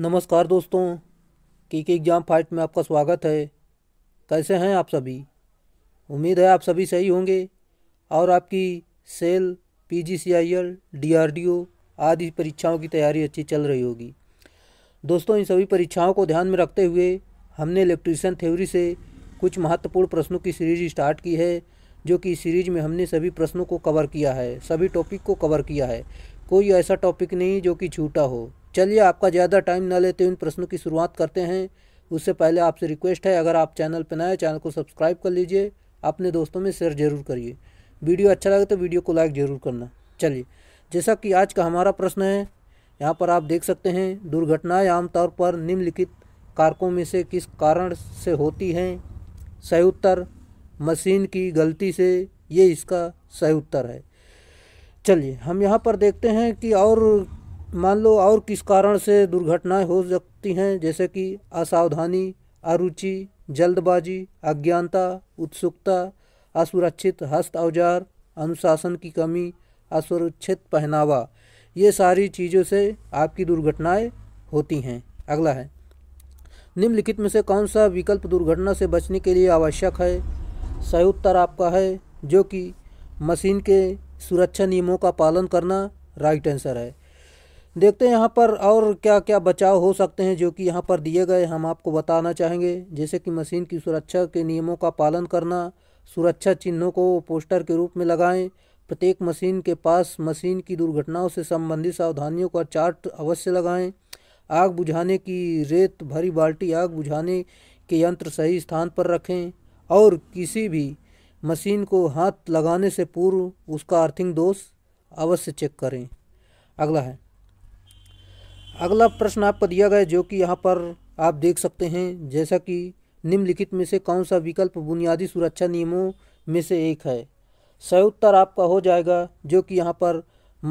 नमस्कार दोस्तों की के एग्ज़ाम फाइट में आपका स्वागत है कैसे हैं आप सभी उम्मीद है आप सभी सही होंगे और आपकी सेल P G C I L D R D O आदि परीक्षाओं की तैयारी अच्छी चल रही होगी दोस्तों इन सभी परीक्षाओं को ध्यान में रखते हुए हमने इलेक्ट्रिशियन थ्योरी से कुछ महत्वपूर्ण प्रश्नों की सीरीज स्टार्ट की है जो कि सीरीज में हमने सभी प्रश्नों को कवर किया है सभी टॉपिक को कवर किया है कोई ऐसा टॉपिक नहीं जो कि छूटा हो चलिए आपका ज़्यादा टाइम ना लेते हुए प्रश्नों की शुरुआत करते हैं उससे पहले आपसे रिक्वेस्ट है अगर आप चैनल पर नए चैनल को सब्सक्राइब कर लीजिए अपने दोस्तों में शेयर ज़रूर करिए वीडियो अच्छा लगे तो वीडियो को लाइक ज़रूर करना चलिए जैसा कि आज का हमारा प्रश्न है यहाँ पर आप देख सकते हैं दुर्घटनाएं आमतौर पर निम्नलिखित कारकों में से किस कारण से होती हैं सही उत्तर मशीन की गलती से ये इसका सही उत्तर है चलिए हम यहाँ पर देखते हैं कि और मान लो और किस कारण से दुर्घटनाएं हो सकती हैं जैसे कि असावधानी अरुचि जल्दबाजी अज्ञानता उत्सुकता असुरक्षित हस्त औजार अनुशासन की कमी असुरक्षित पहनावा ये सारी चीज़ों से आपकी दुर्घटनाएं होती हैं अगला है निम्नलिखित में से कौन सा विकल्प दुर्घटना से बचने के लिए आवश्यक है सही उत्तर आपका है जो कि मशीन के सुरक्षा नियमों का पालन करना राइट आंसर है देखते हैं यहाँ पर और क्या क्या बचाव हो सकते हैं जो कि यहाँ पर दिए गए हम आपको बताना चाहेंगे जैसे कि मशीन की सुरक्षा के नियमों का पालन करना सुरक्षा चिन्हों को पोस्टर के रूप में लगाएं प्रत्येक मशीन के पास मशीन की दुर्घटनाओं से संबंधित सावधानियों का चार्ट अवश्य लगाएं आग बुझाने की रेत भरी बाल्टी आग बुझाने के यंत्र सही स्थान पर रखें और किसी भी मशीन को हाथ लगाने से पूर्व उसका अर्थिंग दोष अवश्य चेक करें अगला है अगला प्रश्न आपको दिया गया जो कि यहाँ पर आप देख सकते हैं जैसा कि निम्नलिखित में से कौन सा विकल्प बुनियादी सुरक्षा नियमों में से एक है सही उत्तर आपका हो जाएगा जो कि यहाँ पर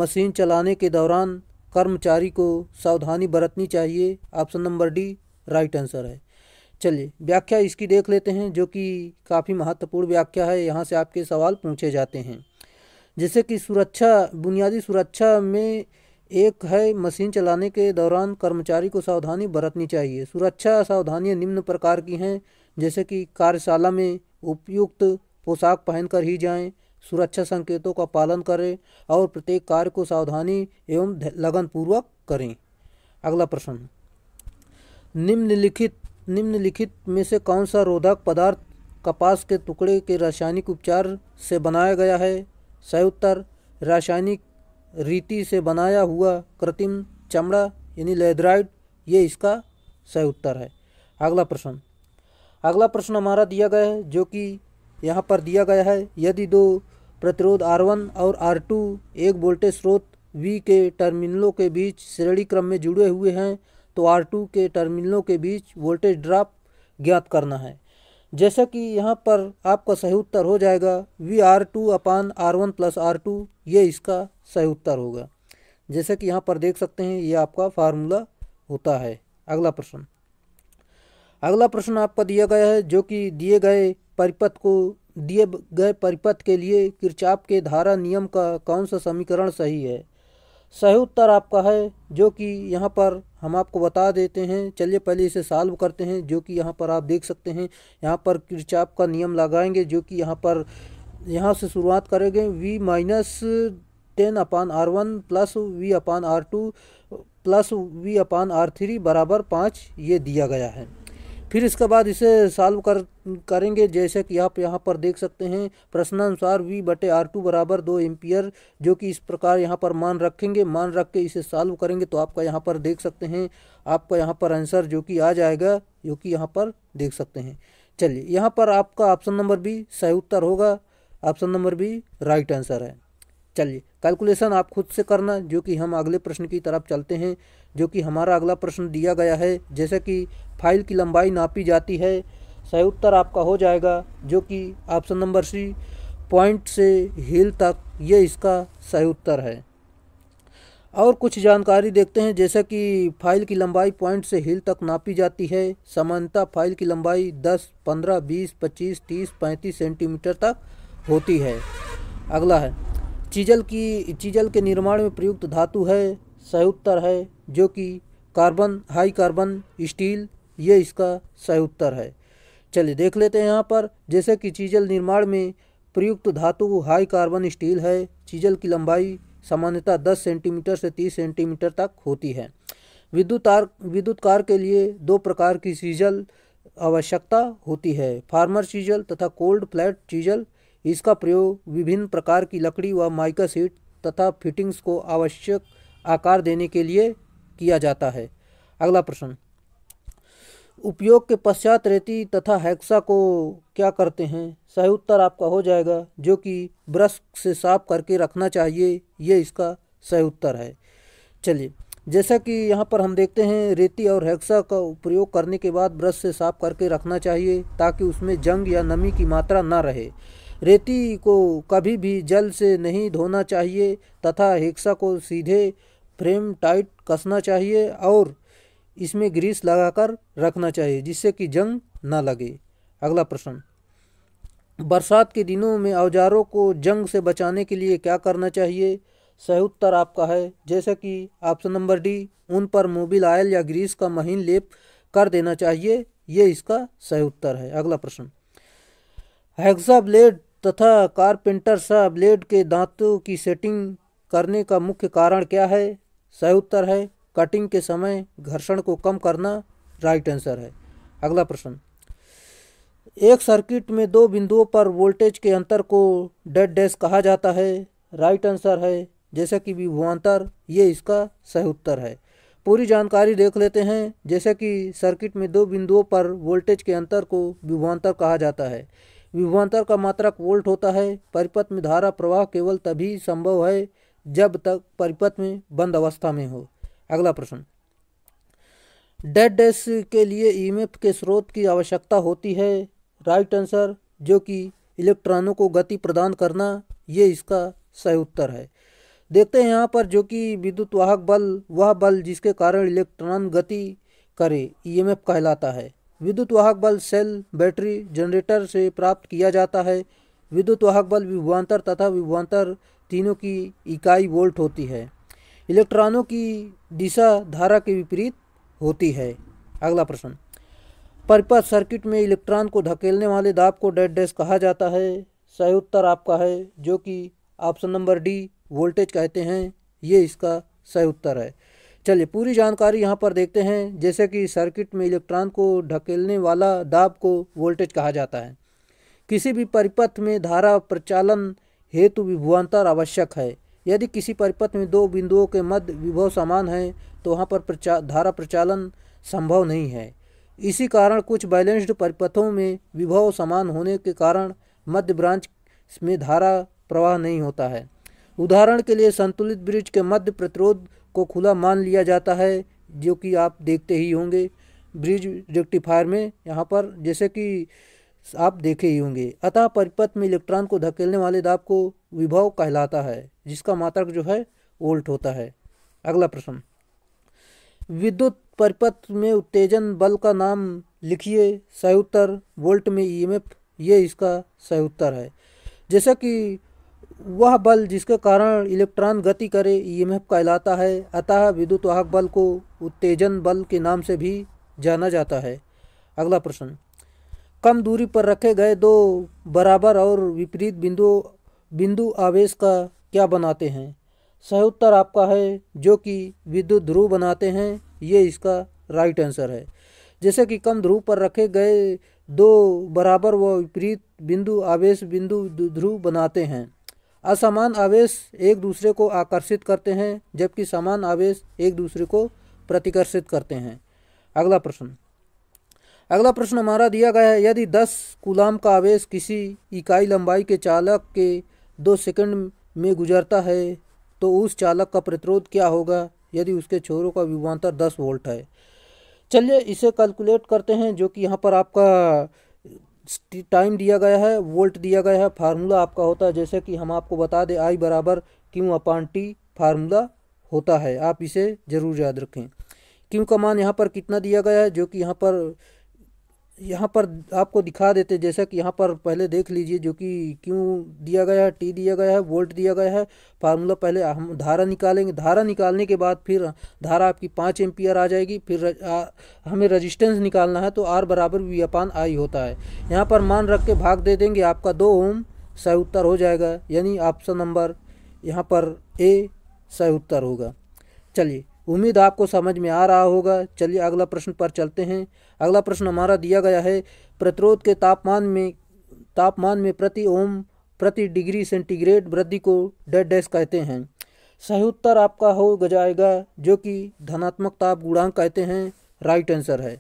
मशीन चलाने के दौरान कर्मचारी को सावधानी बरतनी चाहिए option number D right answer है चलिए व्याख्या इसकी देख लेते हैं जो कि काफ़ी महत्वपूर्ण व्याख्या है यहाँ से आपके सवाल पूछे जाते हैं जैसे कि सुरक्षा बुनियादी सुरक्षा में एक है मशीन चलाने के दौरान कर्मचारी को सावधानी बरतनी चाहिए सुरक्षा सावधानियां निम्न प्रकार की हैं जैसे कि कार्यशाला में उपयुक्त पोशाक पहनकर ही जाएं, सुरक्षा संकेतों का पालन करें और प्रत्येक कार्य को सावधानी एवं लगन पूर्वक करें अगला प्रश्न निम्नलिखित निम्नलिखित में से कौन सा रोधक पदार्थ कपास के टुकड़े के रासायनिक उपचार से बनाया गया है सही उत्तर रासायनिक रीति से बनाया हुआ कृत्रिम चमड़ा यानी लेदराइड ये इसका सही उत्तर है अगला प्रश्न अगला प्रश्न हमारा दिया गया है जो कि यहाँ पर दिया गया है यदि दो प्रतिरोध R1 और R2 एक वोल्टेज स्रोत V के टर्मिनलों के बीच श्रेणी क्रम में जुड़े हुए हैं तो R2 के टर्मिनलों के बीच वोल्टेज ड्रॉप ज्ञात करना है जैसा कि यहाँ पर आपका सही उत्तर हो जाएगा V R two upon R one plus R two ये इसका सही उत्तर होगा जैसा कि यहाँ पर देख सकते हैं ये आपका फार्मूला होता है अगला प्रश्न अगला प्रश्न आपका दिया गया है जो कि दिए गए परिपथ को दिए गए परिपथ के लिए किरचाप के धारा नियम का कौन सा समीकरण सही है सही उत्तर आपका है जो कि यहाँ पर हम आपको बता देते हैं चलिए पहले इसे सॉल्व करते हैं जो कि यहाँ पर आप देख सकते हैं यहाँ पर किरचाप का नियम लगाएंगे जो कि यहाँ पर यहाँ से शुरुआत करेंगे V minus ten upon R one plus V upon R two plus V upon R three बराबर पाँच ये दिया गया है फिर इसके बाद इसे सॉल्व कर करेंगे जैसे कि आप यहाँ पर देख सकते हैं प्रश्नानुसार वी बटे आर टू बराबर दो एम्पियर जो कि इस प्रकार यहाँ पर मान रखेंगे मान रख के इसे सॉल्व करेंगे तो आपका यहाँ पर देख सकते हैं आपका यहाँ पर आंसर जो कि आ जाएगा जो कि यहाँ पर देख सकते हैं चलिए यहाँ पर आपका ऑप्शन नंबर बी सही उत्तर होगा option number B right answer है चलिए कैलकुलेशन आप खुद से करना जो कि हम अगले प्रश्न की तरफ चलते हैं जो कि हमारा अगला प्रश्न दिया गया है जैसे कि फाइल की लंबाई नापी जाती है सही उत्तर आपका हो जाएगा जो कि ऑप्शन नंबर सी पॉइंट से हिल तक ये इसका सही उत्तर है और कुछ जानकारी देखते हैं जैसे कि फाइल की लंबाई पॉइंट से हिल तक नापी जाती है सामान्यतः फाइल की लंबाई 10, 15, 20, 25, 30, 35 सेंटीमीटर तक होती है अगला है चीजल की चीजल के निर्माण में प्रयुक्त धातु है सहउत्तर है जो कि कार्बन हाई कार्बन स्टील ये इसका सहउत्तर है चलिए देख लेते हैं यहाँ पर जैसे कि चीजल निर्माण में प्रयुक्त धातु हाई कार्बन स्टील है चीजल की लंबाई सामान्यतः 10 सेंटीमीटर से 30 सेंटीमीटर तक होती है विद्युत तार विद्युत कार के लिए दो प्रकार की चीजल आवश्यकता होती है फार्मर चीजल तथा कोल्ड फ्लैट चीजल इसका प्रयोग विभिन्न प्रकार की लकड़ी व माइका सीट तथा फिटिंग्स को आवश्यक आकार देने के लिए किया जाता है अगला प्रश्न उपयोग के पश्चात रेती तथा हैक्सा को क्या करते हैं सही उत्तर आपका हो जाएगा जो कि ब्रश से साफ करके रखना चाहिए ये इसका सही उत्तर है चलिए जैसा कि यहाँ पर हम देखते हैं रेती और हैक्सा का प्रयोग करने के बाद ब्रश से साफ करके रखना चाहिए ताकि उसमें जंग या नमी की मात्रा ना रहे रेती को कभी भी जल से नहीं धोना चाहिए तथा हेक्सा को सीधे फ्रेम टाइट कसना चाहिए और इसमें ग्रीस लगाकर रखना चाहिए जिससे कि जंग ना लगे अगला प्रश्न बरसात के दिनों में औजारों को जंग से बचाने के लिए क्या करना चाहिए सही उत्तर आपका है जैसे कि ऑप्शन नंबर डी उन पर मोबिल आयल या ग्रीस का महीन लेप कर देना चाहिए ये इसका सही उत्तर है अगला प्रश्न हेक्सा ब्लेड तथा कारपेंटर सा ब्लेड के दांतों की सेटिंग करने का मुख्य कारण क्या है सही उत्तर है कटिंग के समय घर्षण को कम करना राइट आंसर है अगला प्रश्न एक सर्किट में दो बिंदुओं पर वोल्टेज के अंतर को डेड डैश कहा जाता है राइट आंसर है जैसा कि विभुआंतर ये इसका सही उत्तर है पूरी जानकारी देख लेते हैं जैसा कि सर्किट में दो बिंदुओं पर वोल्टेज के अंतर को विभुआंतर कहा जाता है विभवांतर का मात्रक वोल्ट होता है परिपथ में धारा प्रवाह केवल तभी संभव है जब तक परिपथ में बंद अवस्था में हो अगला प्रश्न डेड डेस के लिए ईमेफ के स्रोत की आवश्यकता होती है राइट आंसर जो कि इलेक्ट्रॉनों को गति प्रदान करना ये इसका सही उत्तर है देखते हैं यहाँ पर जो कि विद्युत वाहक बल वह बल जिसके कारण इलेक्ट्रॉन गति करे ईएमएफ कहलाता है विद्युत वाहक बल सेल बैटरी जनरेटर से प्राप्त किया जाता है विद्युत वाहक बल विभवान्तर तथा विभवान्तर तीनों की इकाई वोल्ट होती है इलेक्ट्रॉनों की दिशा धारा के विपरीत होती है अगला प्रश्न परिपथ सर्किट में इलेक्ट्रॉन को धकेलने वाले दाब को डेड डैश कहा जाता है सही उत्तर आपका है जो कि ऑप्शन नंबर डी वोल्टेज कहते हैं ये इसका सही उत्तर है चलिए पूरी जानकारी यहाँ पर देखते हैं जैसे कि सर्किट में इलेक्ट्रॉन को ढकेलने वाला दाब को वोल्टेज कहा जाता है किसी भी परिपथ में धारा प्रचालन हेतु विभवान्तर आवश्यक है यदि किसी परिपथ में दो बिंदुओं के मध्य विभव समान है तो वहाँ पर प्रचा धारा प्रचालन संभव नहीं है इसी कारण कुछ बैलेंस्ड परिपथों में विभव समान होने के कारण मध्य ब्रांच में धारा प्रवाह नहीं होता है उदाहरण के लिए संतुलित ब्रिज के मध्य प्रतिरोध को खुला मान लिया जाता है जो कि आप देखते ही होंगे ब्रिज रेक्टिफायर में यहाँ पर जैसे कि आप देखे ही होंगे अतः परिपथ में इलेक्ट्रॉन को धकेलने वाले दाब को विभव कहलाता है जिसका मात्रक जो है वोल्ट होता है अगला प्रश्न विद्युत परिपथ में उत्तेजन बल का नाम लिखिए सही उत्तर वोल्ट में ईएमएफ e ये इसका सही उत्तर है जैसा कि वह बल जिसके कारण इलेक्ट्रॉन गति करे ईएमएफ कहलाता है अतः विद्युत वाहक बल को उत्तेजन बल के नाम से भी जाना जाता है अगला प्रश्न कम दूरी पर रखे गए दो बराबर और विपरीत बिंदु बिंदु आवेश का क्या बनाते हैं सही उत्तर आपका है जो कि विद्युत ध्रुव बनाते हैं ये इसका राइट आंसर है जैसे कि कम ध्रुव पर रखे गए दो बराबर व विपरीत बिंदु आवेश बिंदु ध्रुव बनाते हैं असमान आवेश एक दूसरे को आकर्षित करते हैं जबकि समान आवेश एक दूसरे को प्रतिकर्षित करते हैं अगला प्रश्न अगला प्रश्न हमारा दिया गया है यदि 10 गुलाम का आवेश किसी इकाई लंबाई के चालक के दो सेकंड में गुजरता है तो उस चालक का प्रतिरोध क्या होगा यदि उसके छोरों का विभवान्तर दस वोल्ट है चलिए इसे कैलकुलेट करते हैं जो कि यहाँ पर आपका टाइम दिया गया है वोल्ट दिया गया है फार्मूला आपका होता है जैसे कि हम आपको बता दें आई बराबर क्यों अपान टी फार्मूला होता है आप इसे ज़रूर याद रखें क्यों का मान यहाँ पर कितना दिया गया है जो कि यहाँ पर यहाँ पर आपको दिखा देते जैसा कि यहाँ पर पहले देख लीजिए जो कि क्यों दिया गया है टी दिया गया है वोल्ट दिया गया है फार्मूला पहले हम धारा निकालेंगे धारा निकालने के बाद फिर धारा आपकी पाँच एम्पियर आ जाएगी फिर आ, हमें रजिस्टेंस निकालना है तो आर बराबर वी अपान आई होता है यहाँ पर मान रख के भाग दे देंगे आपका दो ओम सही उत्तर हो जाएगा यानी ऑप्शन नंबर यहाँ पर ए सही उत्तर होगा चलिए उम्मीद आपको समझ में आ रहा होगा चलिए अगला प्रश्न पर चलते हैं अगला प्रश्न हमारा दिया गया है प्रतिरोध के तापमान में तापमान में प्रति ओम प्रति डिग्री सेंटीग्रेड वृद्धि को डेड डैश कहते हैं सही उत्तर आपका हो जाएगा जो कि धनात्मक ताप गुणांक कहते हैं राइट आंसर है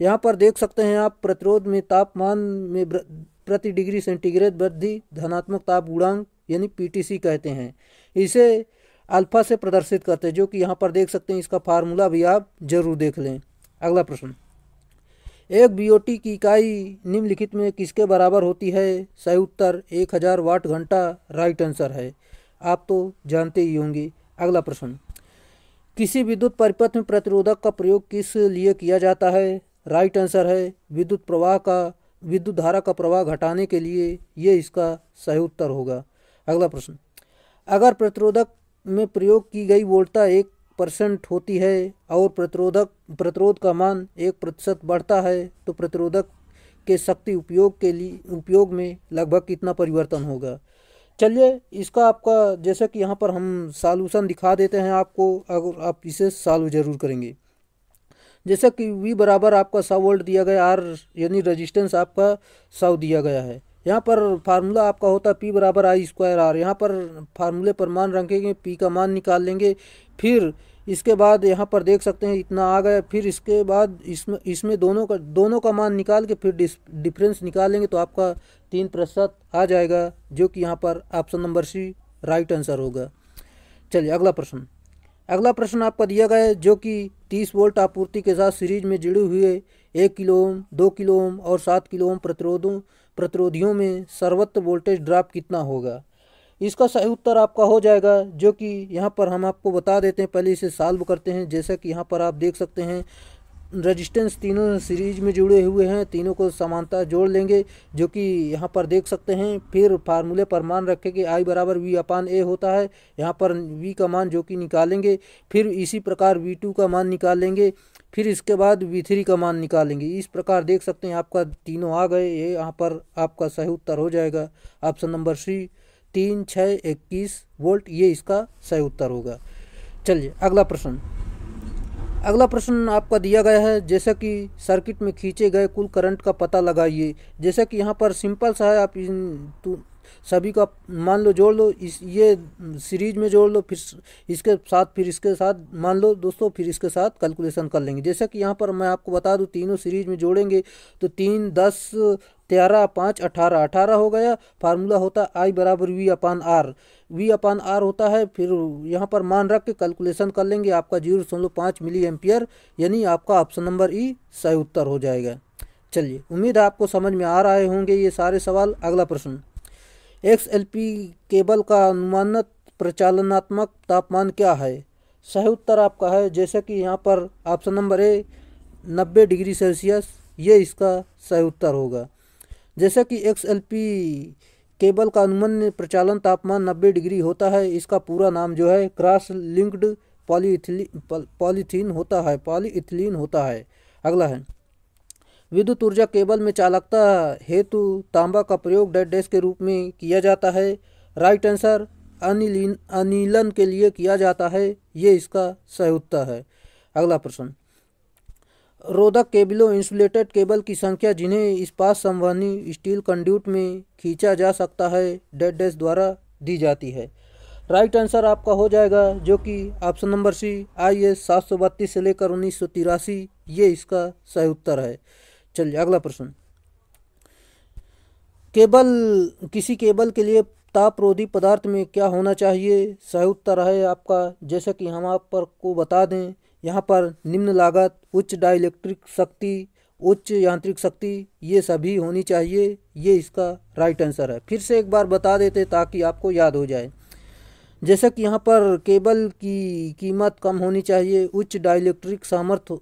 यहाँ पर देख सकते हैं आप प्रतिरोध में तापमान में प्रति डिग्री सेंटीग्रेड वृद्धि धनात्मक ताप गुणांक यानी पीटीसी कहते हैं इसे अल्फा से प्रदर्शित करते हैं जो कि यहाँ पर देख सकते हैं इसका फार्मूला भी आप जरूर देख लें अगला प्रश्न एक बीओटी की इकाई निम्नलिखित में किसके बराबर होती है सही उत्तर एक हज़ार वाट घंटा राइट आंसर है आप तो जानते ही होंगे अगला प्रश्न किसी विद्युत परिपथ में प्रतिरोधक का प्रयोग किस लिए किया जाता है राइट आंसर है विद्युत प्रवाह का विद्युत धारा का प्रवाह घटाने के लिए ये इसका सही उत्तर होगा अगला प्रश्न अगर प्रतिरोधक में प्रयोग की गई वोल्टा एक परसेंट होती है और प्रतिरोधक प्रतिरोध का मान एक प्रतिशत बढ़ता है तो प्रतिरोधक के शक्ति उपयोग के लिए उपयोग में लगभग कितना परिवर्तन होगा चलिए इसका आपका जैसा कि यहाँ पर हम सालूसन दिखा देते हैं आपको अगर आप इसे सॉल्व जरूर करेंगे जैसे कि वी बराबर आपका सौ वोल्ट दिया गया आर यानी रेजिस्टेंस आपका सौ दिया गया है यहाँ पर फार्मूला आपका होता है पी बराबर आई स्क्वायर आर यहाँ पर फार्मूले पर मान रखेंगे पी का मान निकाल लेंगे फिर इसके बाद यहाँ पर देख सकते हैं इतना आ गया फिर इसके बाद इसमें इसमें दोनों का दोनों का मान निकाल के फिर डिफरेंस निकालेंगे तो आपका तीन प्रतिशत आ जाएगा जो कि यहाँ पर option number C right answer होगा चलिए अगला प्रश्न अगला प्रश्न आपका दिया गया है जो कि तीस वोल्ट आपूर्ति के साथ सीरीज में जुड़े हुए एक किलो ओम दो किलो ओम और सात किलो ओम प्रतिरोधों प्रतिरोधियों में सर्वत्र वोल्टेज ड्राप कितना होगा इसका सही उत्तर आपका हो जाएगा जो कि यहाँ पर हम आपको बता देते हैं पहले इसे सॉल्व करते हैं जैसा कि यहाँ पर आप देख सकते हैं रेजिस्टेंस तीनों सीरीज में जुड़े हुए हैं तीनों को समानता जोड़ लेंगे जो कि यहाँ पर देख सकते हैं फिर फार्मूले पर मान रखें कि आई बराबर वी अपान ए होता है यहाँ पर वी का मान जो कि निकालेंगे फिर इसी प्रकार वी टू का मान निकालेंगे फिर इसके बाद V3 का मान निकालेंगे इस प्रकार देख सकते हैं आपका तीनों आ गए ये यहाँ पर आपका सही उत्तर हो जाएगा ऑप्शन नंबर सी तीन छः इक्कीस वोल्ट ये इसका सही उत्तर होगा चलिए अगला प्रश्न अगला प्रश्न आपका दिया गया है जैसा कि सर्किट में खींचे गए कुल करंट का पता लगाइए जैसा कि यहाँ पर सिंपल सा है आप इन सभी को मान लो जोड़ लो इस ये सीरीज में जोड़ लो फिर इसके साथ फिर इसके साथ मान लो दोस्तों फिर इसके साथ कैलकुलेशन कर लेंगे जैसा कि यहाँ पर मैं आपको बता दूँ तीनों सीरीज में जोड़ेंगे तो तीन दस तेरह पाँच अठारह अठारह हो गया फार्मूला होता है आई बराबर V upon R V upon R होता है फिर यहाँ पर मान रख के कैलकुलेशन कर लेंगे आपका जीरो दशमलव पाँच मिली एम्पियर यानी आपका ऑप्शन नंबर ई सही उत्तर हो जाएगा चलिए उम्मीद है आपको समझ में आ रहे होंगे ये सारे सवाल अगला प्रश्न एक्स एल पी केबल का अनुमानित प्रचालनात्मक तापमान क्या है सही उत्तर आपका है जैसे कि यहाँ पर ऑप्शन नंबर ए नब्बे डिग्री सेल्सियस ये इसका सही उत्तर होगा जैसे कि एक्स एल पी केबल का अनुमान प्रचालन तापमान 90 डिग्री होता है इसका पूरा नाम जो है क्रॉस लिंक्ड पॉलीथिली पॉलीथीन होता है पॉलीथिलीन होता है अगला है विद्युत ऊर्जा केबल में चालकता हेतु तांबा का प्रयोग डेड डेस्क के रूप में किया जाता है राइट आंसर अनिल अनिलन के लिए किया जाता है ये इसका सही उत्तर है अगला प्रश्न रोधक केबलों इंसुलेटेड केबल की संख्या जिन्हें इस्पात संवहनी स्टील कंड्यूट में खींचा जा सकता है डेड डेस द्वारा दी जाती है राइट आंसर आपका हो जाएगा जो कि option number C I S सात सौ बत्तीस से लेकर उन्नीस सौ तिरासी ये इसका सही उत्तर है चलिए अगला प्रश्न केबल किसी केबल के लिए तापरोधी पदार्थ में क्या होना चाहिए सही उत्तर है आपका जैसा कि हम आप पर को बता दें यहाँ पर निम्न लागत उच्च डाइलेक्ट्रिक शक्ति उच्च यांत्रिक शक्ति ये सभी होनी चाहिए ये इसका राइट आंसर है फिर से एक बार बता देते ताकि आपको याद हो जाए जैसा कि यहाँ पर केबल की कीमत कम होनी चाहिए उच्च डाइलेक्ट्रिक सामर्थ्य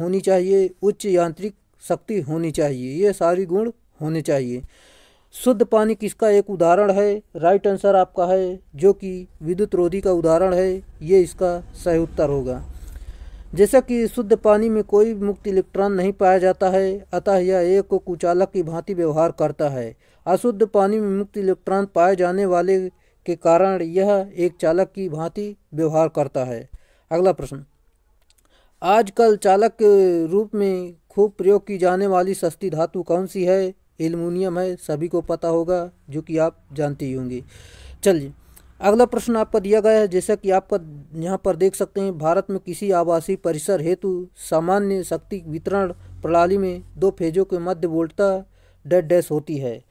होनी चाहिए उच्च यांत्रिक शक्ति होनी चाहिए ये सारी गुण होने चाहिए शुद्ध पानी किसका एक उदाहरण है राइट आंसर आपका है जो कि विद्युत रोधी का उदाहरण है ये इसका सही उत्तर होगा जैसा कि शुद्ध पानी में कोई मुक्त इलेक्ट्रॉन नहीं पाया जाता है अतः यह एक को कुचालक की भांति व्यवहार करता है अशुद्ध पानी में मुक्त इलेक्ट्रॉन पाए जाने वाले के कारण यह एक चालक की भांति व्यवहार करता है अगला प्रश्न आजकल चालक के रूप में खूब प्रयोग की जाने वाली सस्ती धातु कौन सी है एल्यूमिनियम है सभी को पता होगा जो कि आप जानते ही होंगे चलिए अगला प्रश्न आपका दिया गया है जैसा कि आपका यहाँ पर देख सकते हैं भारत में किसी आवासीय परिसर हेतु सामान्य शक्ति वितरण प्रणाली में दो फेजों के मध्य वोल्टता डेड डैश होती है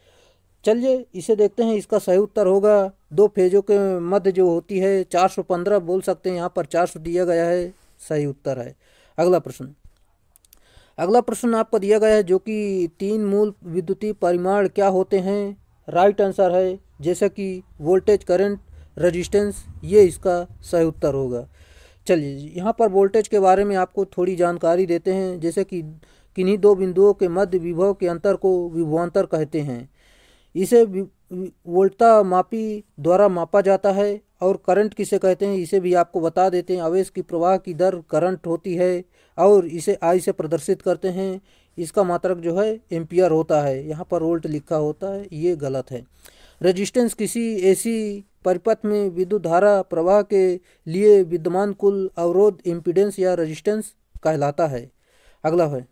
चलिए इसे देखते हैं इसका सही उत्तर होगा दो फेजों के मध्य जो होती है 415 बोल सकते हैं यहाँ पर 400 दिया गया है सही उत्तर है अगला प्रश्न अगला प्रश्न आपको दिया गया है जो कि तीन मूल विद्युतीय परिमाण क्या होते हैं राइट आंसर है जैसा कि वोल्टेज करंट रेजिस्टेंस ये इसका सही उत्तर होगा चलिए यहाँ पर वोल्टेज के बारे में आपको थोड़ी जानकारी देते हैं जैसे कि किन्हीं दो बिंदुओं के मध्य विभव के अंतर को विभवान्तर कहते हैं इसे वोल्टा मापी द्वारा मापा जाता है और करंट किसे कहते हैं इसे भी आपको बता देते हैं आवेश की प्रवाह की दर करंट होती है और इसे आई से प्रदर्शित करते हैं इसका मात्रक जो है एम्पियर होता है यहाँ पर वोल्ट लिखा होता है ये गलत है रेजिस्टेंस किसी ऐसी परिपथ में विद्युत धारा प्रवाह के लिए विद्यमान कुल अवरोध इम्पीडेंस या रेजिस्टेंस कहलाता है अगला है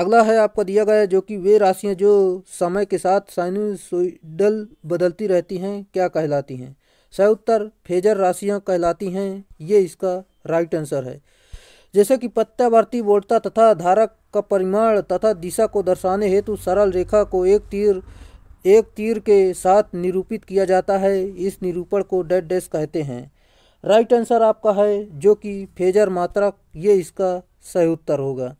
अगला है आपका दिया गया जो कि वे राशियाँ जो समय के साथ साइनोसोइडल बदलती रहती हैं क्या कहलाती हैं सही उत्तर फेजर राशियाँ कहलाती हैं ये इसका राइट आंसर है जैसे कि पत्तावर्ती वोल्टता तथा धारक का परिमाण तथा दिशा को दर्शाने हेतु सरल रेखा को एक तीर एक तीर के साथ निरूपित किया जाता है इस निरूपण को डेड डेस कहते हैं राइट आंसर आपका है जो कि फेजर मात्रा ये इसका सही उत्तर होगा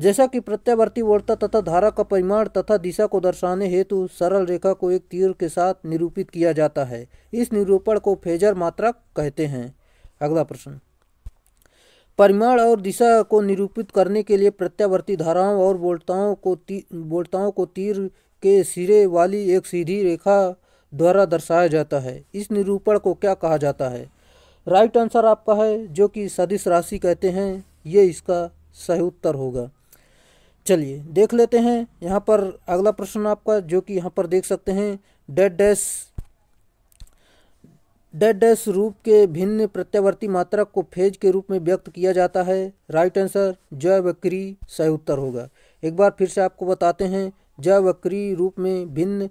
जैसा कि प्रत्यावर्ती वोल्टता तथा धारा का परिमाण तथा दिशा को दर्शाने हेतु सरल रेखा को एक तीर के साथ निरूपित किया जाता है इस निरूपण को फेजर मात्रक कहते हैं अगला प्रश्न परिमाण और दिशा को निरूपित करने के लिए प्रत्यावर्ती धाराओं और वोल्टताओं को ती वोल्टताओं को तीर के सिरे वाली एक सीधी रेखा द्वारा दर्शाया जाता है इस निरूपण को क्या कहा जाता है राइट आंसर आपका है जो कि सदिश राशि कहते हैं ये इसका सही उत्तर होगा चलिए देख लेते हैं यहाँ पर अगला प्रश्न आपका जो कि यहाँ पर देख सकते हैं डेड डैश डेडेस रूप के भिन्न प्रत्यावर्ती मात्रक को फेज के रूप में व्यक्त किया जाता है राइट आंसर जय वक्री सही उत्तर होगा एक बार फिर से आपको बताते हैं जय वक्री रूप में भिन्न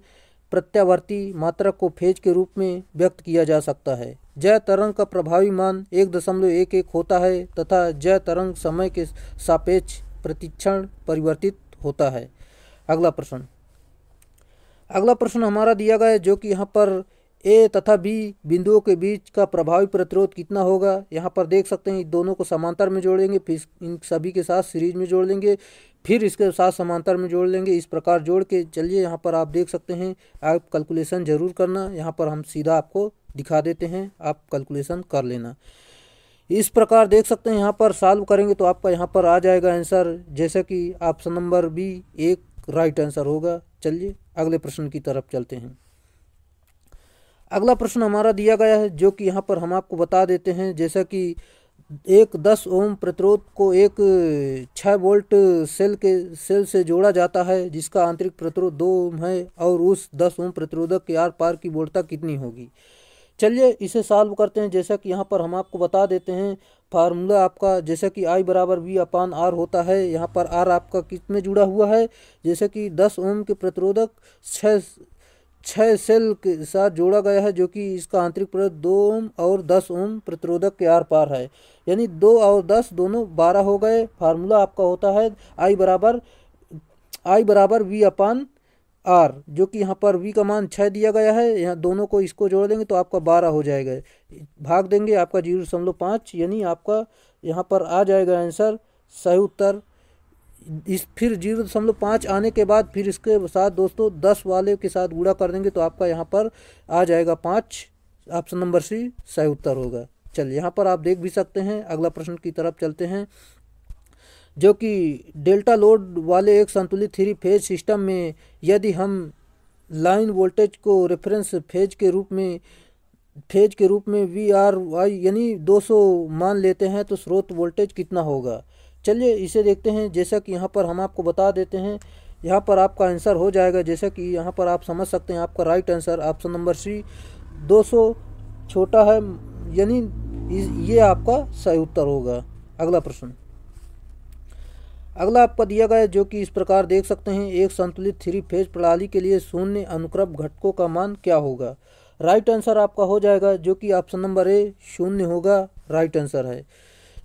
प्रत्यावर्ती मात्रक को फेज के रूप में व्यक्त किया जा सकता है जय तरंग का प्रभावी मान एक दशमलव एक एक होता है तथा जय तरंग समय के सापेक्ष प्रतिक्षण परिवर्तित होता है अगला प्रश्न अगला प्रश्न हमारा दिया गया है जो कि यहाँ पर ए तथा बी बिंदुओं के बीच का प्रभावी प्रतिरोध कितना होगा यहाँ पर देख सकते हैं दोनों को समांतर में जोड़ेंगे फिर इन सभी के साथ सीरीज में जोड़ लेंगे फिर इसके साथ समांतर में जोड़ लेंगे इस प्रकार जोड़ के चलिए यहाँ पर आप देख सकते हैं आप कैलकुलेशन ज़रूर करना यहाँ पर हम सीधा आपको दिखा देते हैं आप कैलकुलेशन कर लेना इस प्रकार देख सकते हैं यहाँ पर सॉल्व करेंगे तो आपका यहाँ पर आ जाएगा आंसर जैसे कि ऑप्शन नंबर बी एक राइट आंसर होगा चलिए अगले प्रश्न की तरफ चलते हैं अगला प्रश्न हमारा दिया गया है जो कि यहाँ पर हम आपको बता देते हैं जैसा कि एक दस ओम प्रतिरोध को एक छः वोल्ट सेल के सेल से जोड़ा जाता है जिसका आंतरिक प्रतिरोध दो ओम है और उस दस ओम प्रतिरोधक के आर पार की वोल्टता कितनी होगी चलिए इसे सॉल्व करते हैं जैसा कि यहाँ पर हम आपको बता देते हैं फार्मूला आपका जैसा कि आई बराबर वी अपान आर होता है यहाँ पर आर आपका कितने जुड़ा हुआ है जैसे कि दस ओम के प्रतिरोधक छः छः सेल के साथ जोड़ा गया है जो कि इसका आंतरिक प्रतिरोध दो ओम और दस ओम प्रतिरोधक के आर पार है यानी दो और दस दोनों बारह हो गए फार्मूला आपका होता है आई बराबर आई बराबर वी अपान आर जो कि यहाँ पर वी का मान छः दिया गया है यहाँ दोनों को इसको जोड़ देंगे तो आपका बारह हो जाएगा भाग देंगे आपका जीरो दशमलव पाँच यानी आपका यहाँ पर आ जाएगा आंसर सही उत्तर इस फिर जीरो दशमलव पाँच आने के बाद फिर इसके साथ दोस्तों दस वाले के साथ गुड़ा कर देंगे तो आपका यहाँ पर आ जाएगा पाँच ऑप्शन नंबर सी सही उत्तर होगा चलिए यहाँ पर आप देख भी सकते हैं अगला प्रश्न की तरफ चलते हैं जो कि डेल्टा लोड वाले एक संतुलित थ्री फेज सिस्टम में यदि हम लाइन वोल्टेज को रेफरेंस फेज के रूप में फेज के रूप में वी आर वाई यानी 200 मान लेते हैं तो स्रोत वोल्टेज कितना होगा चलिए इसे देखते हैं जैसा कि यहाँ पर हम आपको बता देते हैं यहाँ पर आपका आंसर हो जाएगा जैसा कि यहाँ पर आप समझ सकते हैं आपका right answer option number C 200 छोटा है यानी ये आपका सही उत्तर होगा अगला प्रश्न अगला आपका दिया गया है जो कि इस प्रकार देख सकते हैं एक संतुलित थ्री फेज प्रणाली के लिए शून्य अनुक्रम घटकों का मान क्या होगा राइट आंसर आपका हो जाएगा जो कि ऑप्शन नंबर ए शून्य होगा राइट आंसर है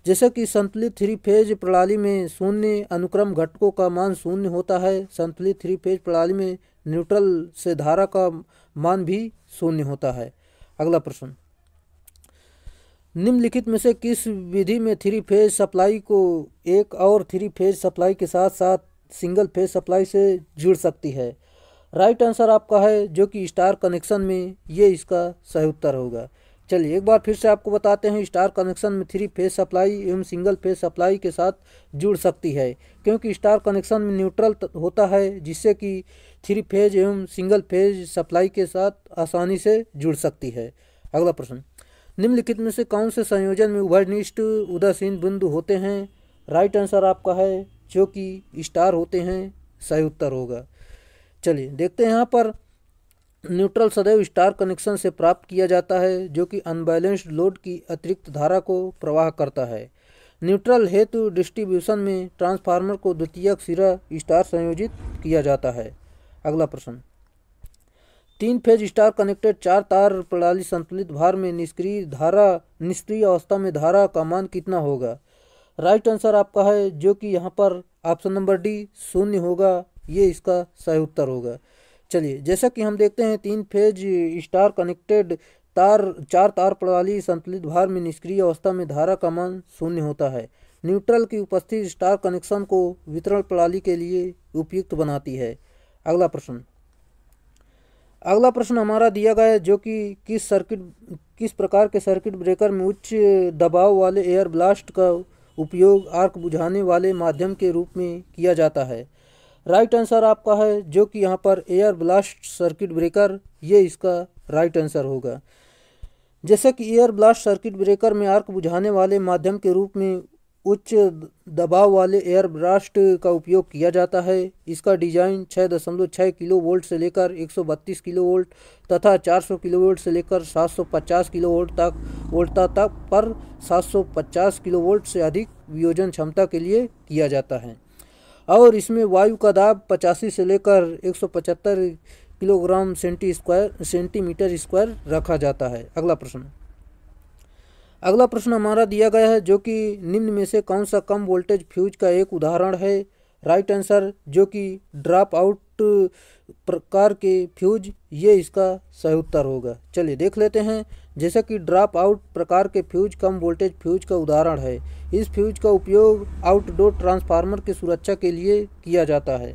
जैसे कि संतुलित थ्री फेज प्रणाली में शून्य अनुक्रम घटकों का मान शून्य होता है संतुलित थ्री फेज प्रणाली में न्यूट्रल से धारा का मान भी शून्य होता है अगला प्रश्न निम्नलिखित में से किस विधि में थ्री फेज सप्लाई को एक और थ्री फेज सप्लाई के साथ साथ सिंगल फेज सप्लाई से जुड़ सकती है राइट आंसर आपका है जो कि स्टार कनेक्शन में ये इसका सही उत्तर होगा चलिए एक बार फिर से आपको बताते हैं स्टार कनेक्शन में थ्री फेज सप्लाई एवं सिंगल फेज सप्लाई के साथ जुड़ सकती है क्योंकि स्टार कनेक्शन में न्यूट्रल होता है जिससे कि थ्री फेज एवं सिंगल फेज सप्लाई के साथ आसानी से जुड़ सकती है अगला प्रश्न निम्नलिखित में से कौन से संयोजन में उभयनिष्ठ उदासीन बिंदु होते हैं राइट आंसर आपका है जो कि स्टार होते हैं सही उत्तर होगा चलिए देखते हैं यहाँ पर न्यूट्रल सदैव स्टार कनेक्शन से प्राप्त किया जाता है जो कि अनबैलेंस्ड लोड की अतिरिक्त धारा को प्रवाह करता है न्यूट्रल हेतु डिस्ट्रीब्यूशन में ट्रांसफार्मर को द्वितीयक सिरा स्टार संयोजित किया जाता है अगला प्रश्न तीन फेज स्टार कनेक्टेड चार तार प्रणाली संतुलित भार में निष्क्रिय धारा निष्क्रिय अवस्था में धारा का मान कितना होगा राइट आंसर आपका है जो कि यहाँ पर ऑप्शन नंबर डी शून्य होगा ये इसका सही उत्तर होगा चलिए जैसा कि हम देखते हैं तीन फेज स्टार कनेक्टेड तार चार तार प्रणाली संतुलित भार में निष्क्रिय अवस्था में धारा का मान शून्य होता है न्यूट्रल की उपस्थिति स्टार कनेक्शन को वितरण प्रणाली के लिए उपयुक्त बनाती है अगला प्रश्न अगला प्रश्न हमारा दिया गया है जो कि किस सर्किट किस प्रकार के सर्किट ब्रेकर में उच्च दबाव वाले एयर ब्लास्ट का उपयोग आर्क बुझाने वाले माध्यम के रूप में किया जाता है राइट आंसर आपका है जो कि यहाँ पर एयर ब्लास्ट सर्किट ब्रेकर ये इसका राइट आंसर होगा जैसे कि एयर ब्लास्ट सर्किट ब्रेकर में आर्क बुझाने वाले माध्यम के रूप में उच्च दबाव वाले एयर ब्लास्ट का उपयोग किया जाता है इसका डिजाइन छः दशमलव छः किलो वोल्ट से लेकर एक सौ बत्तीस किलो वोल्ट तथा चार सौ किलो वोल्ट से लेकर सात सौ पचास किलो वोल्ट तक वोल्टता तक पर सात सौ पचास किलो वोल्ट से अधिक वियोजन क्षमता के लिए किया जाता है और इसमें वायु का दाब पचासी से लेकर एक सौ पचहत्तर kilogram centi square centimetre square रखा जाता है अगला प्रश्न अगला प्रश्न हमारा दिया गया है जो कि निम्न में से कौन सा कम वोल्टेज फ्यूज का एक उदाहरण है राइट आंसर जो कि ड्रॉप आउट प्रकार के फ्यूज ये इसका सही उत्तर होगा चलिए देख लेते हैं जैसा कि ड्रॉप आउट प्रकार के फ्यूज कम वोल्टेज फ्यूज का उदाहरण है इस फ्यूज का उपयोग आउटडोर ट्रांसफार्मर की सुरक्षा के लिए किया जाता है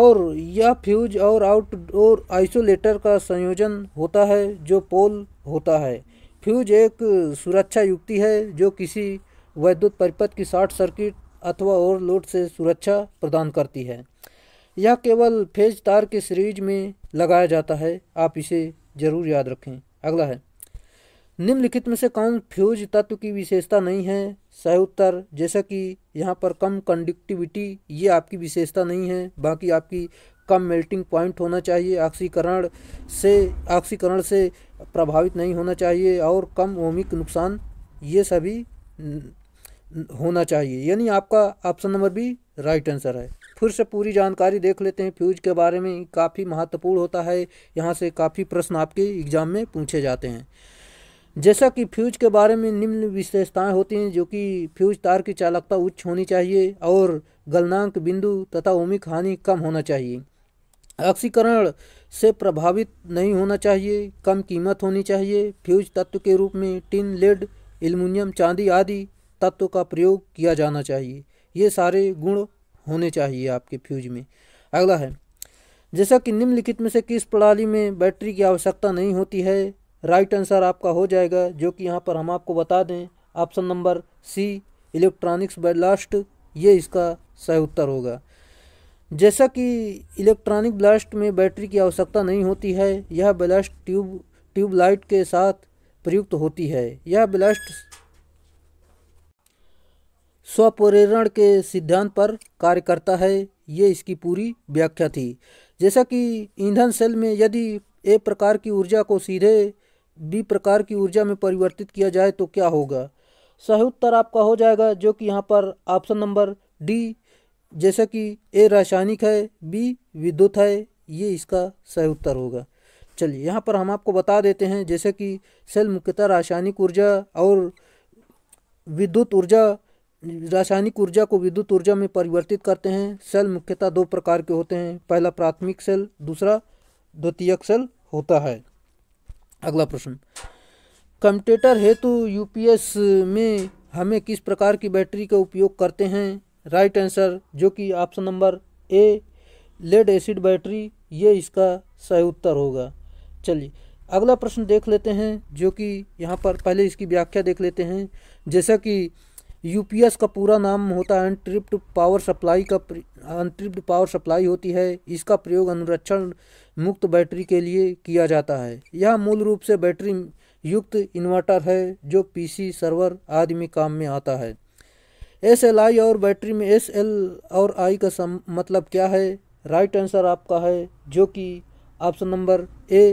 और यह फ्यूज और आउटडोर आइसोलेटर का संयोजन होता है जो पोल होता है फ्यूज एक सुरक्षा युक्ति है जो किसी वैद्युत परिपथ की शॉर्ट सर्किट अथवा ओवरलोड से सुरक्षा प्रदान करती है यह केवल फेज तार के सीरीज में लगाया जाता है आप इसे ज़रूर याद रखें अगला है निम्नलिखित में से कौन फ्यूज तत्व की विशेषता नहीं है सह उत्तर जैसा कि यहाँ पर कम कंडक्टिविटी ये आपकी विशेषता नहीं है बाकी आपकी कम मेल्टिंग पॉइंट होना चाहिए ऑक्सीकरण से ऑक्सीकरण से प्रभावित नहीं होना चाहिए और कम ओमिक नुकसान ये सभी होना चाहिए यानी आपका option number B right answer है फिर से पूरी जानकारी देख लेते हैं फ्यूज के बारे में काफ़ी महत्वपूर्ण होता है यहाँ से काफ़ी प्रश्न आपके एग्जाम में पूछे जाते हैं जैसा कि फ्यूज के बारे में निम्न विशेषताएं होती हैं जो कि फ्यूज तार की चालकता उच्च होनी चाहिए और गलनांक बिंदु तथा ओमिक हानि कम होना चाहिए ऑक्सीकरण से प्रभावित नहीं होना चाहिए कम कीमत होनी चाहिए फ्यूज तत्व के रूप में टिन लेड एल्यूमिनियम चांदी आदि तत्व का प्रयोग किया जाना चाहिए ये सारे गुण होने चाहिए आपके फ्यूज में अगला है जैसा कि निम्नलिखित में से किस प्रणाली में बैटरी की आवश्यकता नहीं होती है राइट आंसर आपका हो जाएगा जो कि यहाँ पर हम आपको बता दें option number C electronics blast ये इसका सही उत्तर होगा जैसा कि इलेक्ट्रॉनिक ब्लास्ट में बैटरी की आवश्यकता नहीं होती है यह ब्लास्ट ट्यूब ट्यूबलाइट के साथ प्रयुक्त होती है यह ब्लास्ट स्वप्रेरण के सिद्धांत पर कार्य करता है ये इसकी पूरी व्याख्या थी जैसा कि ईंधन सेल में यदि एक प्रकार की ऊर्जा को सीधे डी प्रकार की ऊर्जा में परिवर्तित किया जाए तो क्या होगा सही उत्तर आपका हो जाएगा जो कि यहाँ पर ऑप्शन नंबर डी जैसा कि ए रासायनिक है बी विद्युत है ये इसका सही उत्तर होगा चलिए यहाँ पर हम आपको बता देते हैं जैसे कि सेल मुख्यतः रासायनिक ऊर्जा और विद्युत ऊर्जा रासायनिक ऊर्जा को विद्युत ऊर्जा में परिवर्तित करते हैं सेल मुख्यतः दो प्रकार के होते हैं पहला प्राथमिक सेल दूसरा द्वितीयक सेल होता है अगला प्रश्न कम्प्यूटर हेतु यूपीएस में हमें किस प्रकार की बैटरी का उपयोग करते हैं राइट आंसर जो कि option number A lead acid battery ये इसका सही उत्तर होगा चलिए अगला प्रश्न देख लेते हैं जो कि यहाँ पर पहले इसकी व्याख्या देख लेते हैं जैसा कि यूपीएस का पूरा नाम होता है अनट्रिप्ड पावर सप्लाई का अनट्रिप्ड पावर सप्लाई होती है इसका प्रयोग अनुरक्षण मुक्त बैटरी के लिए किया जाता है यह मूल रूप से बैटरी युक्त इन्वर्टर है जो पीसी सर्वर आदि में काम में आता है एस एल आई और बैटरी में एस एल और आई का सम, मतलब क्या है राइट आंसर आपका है जो कि option number A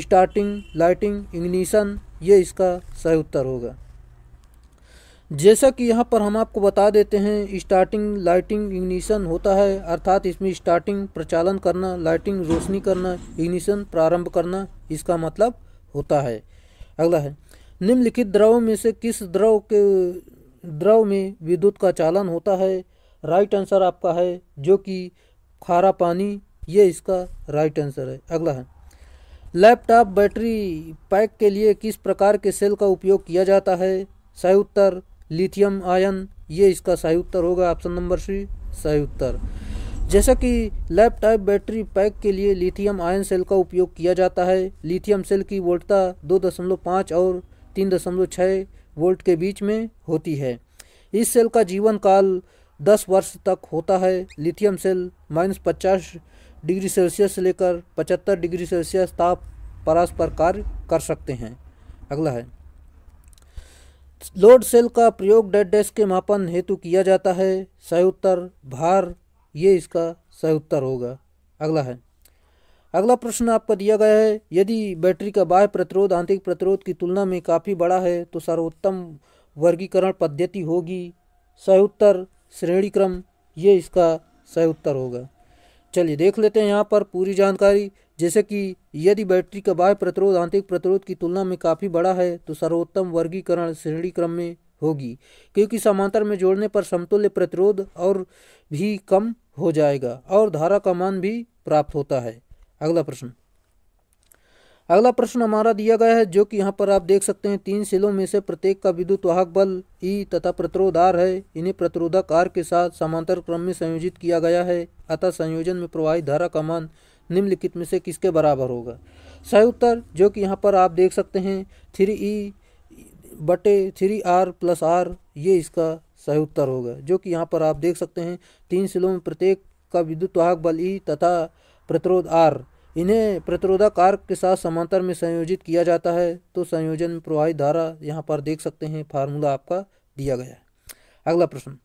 starting lighting ignition ये इसका सही उत्तर होगा जैसा कि यहाँ पर हम आपको बता देते हैं स्टार्टिंग लाइटिंग इग्निशन होता है अर्थात इसमें स्टार्टिंग प्रचालन करना लाइटिंग रोशनी करना इग्निशन प्रारंभ करना इसका मतलब होता है अगला है निम्नलिखित द्रव में से किस द्रव के द्रव में विद्युत का चालन होता है राइट आंसर आपका है जो कि खारा पानी ये इसका राइट आंसर है अगला है लैपटॉप बैटरी पैक के लिए किस प्रकार के सेल का उपयोग किया जाता है सही उत्तर लिथियम आयन ये इसका सही उत्तर होगा ऑप्शन नंबर सी सही उत्तर जैसा कि लैपटॉप बैटरी पैक के लिए लिथियम आयन सेल का उपयोग किया जाता है लिथियम सेल की वोल्टता दो दशमलव पाँच और तीन दशमलव छः वोल्ट के बीच में होती है इस सेल का जीवन काल दस वर्ष तक होता है लिथियम सेल माइनस पचास डिग्री सेल्सियस से लेकर पचहत्तर डिग्री सेल्सियस ताप परास्पर कार्य कर सकते हैं अगला है लोड सेल का प्रयोग डेड डेस्क के मापन हेतु किया जाता है सही उत्तर भार ये इसका सही उत्तर होगा अगला है अगला प्रश्न आपका दिया गया है यदि बैटरी का बाह्य प्रतिरोध आंतरिक प्रतिरोध की तुलना में काफ़ी बड़ा है तो सर्वोत्तम वर्गीकरण पद्धति होगी सही उत्तर श्रेणी क्रम ये इसका सही उत्तर होगा चलिए देख लेते हैं यहाँ पर पूरी जानकारी जैसे कि यदि बैटरी का बाह्य प्रतिरोध आंतरिक प्रतिरोध की तुलना में काफ़ी बड़ा है तो सर्वोत्तम वर्गीकरण श्रेणी क्रम में होगी क्योंकि समांतर में जोड़ने पर समतुल्य प्रतिरोध और भी कम हो जाएगा और धारा का मान भी प्राप्त होता है अगला प्रश्न अगला प्रश्न हमारा दिया गया है जो कि यहाँ पर आप देख सकते हैं तीन सेलों में से प्रत्येक का विद्युत वाहक बल ई e तथा प्रतिरोध आर है इन्हें प्रतिरोधक आर के साथ समांतर क्रम में संयोजित किया गया है अतः संयोजन में प्रवाहित धारा का मान निम्नलिखित में से किसके बराबर होगा सही उत्तर जो कि यहाँ पर आप देख सकते हैं थ्री ई बटे थ्री आर प्लस आर ये इसका सही उत्तर होगा जो कि यहाँ पर आप देख सकते हैं तीन सिलों में प्रत्येक का विद्युत वाहक बल ई तथा प्रतिरोध आर इन्हें प्रतिरोधाकार के साथ समांतर में संयोजित किया जाता है तो संयोजन में प्रवाहित धारा यहाँ पर देख सकते हैं फार्मूला आपका दिया गया है अगला प्रश्न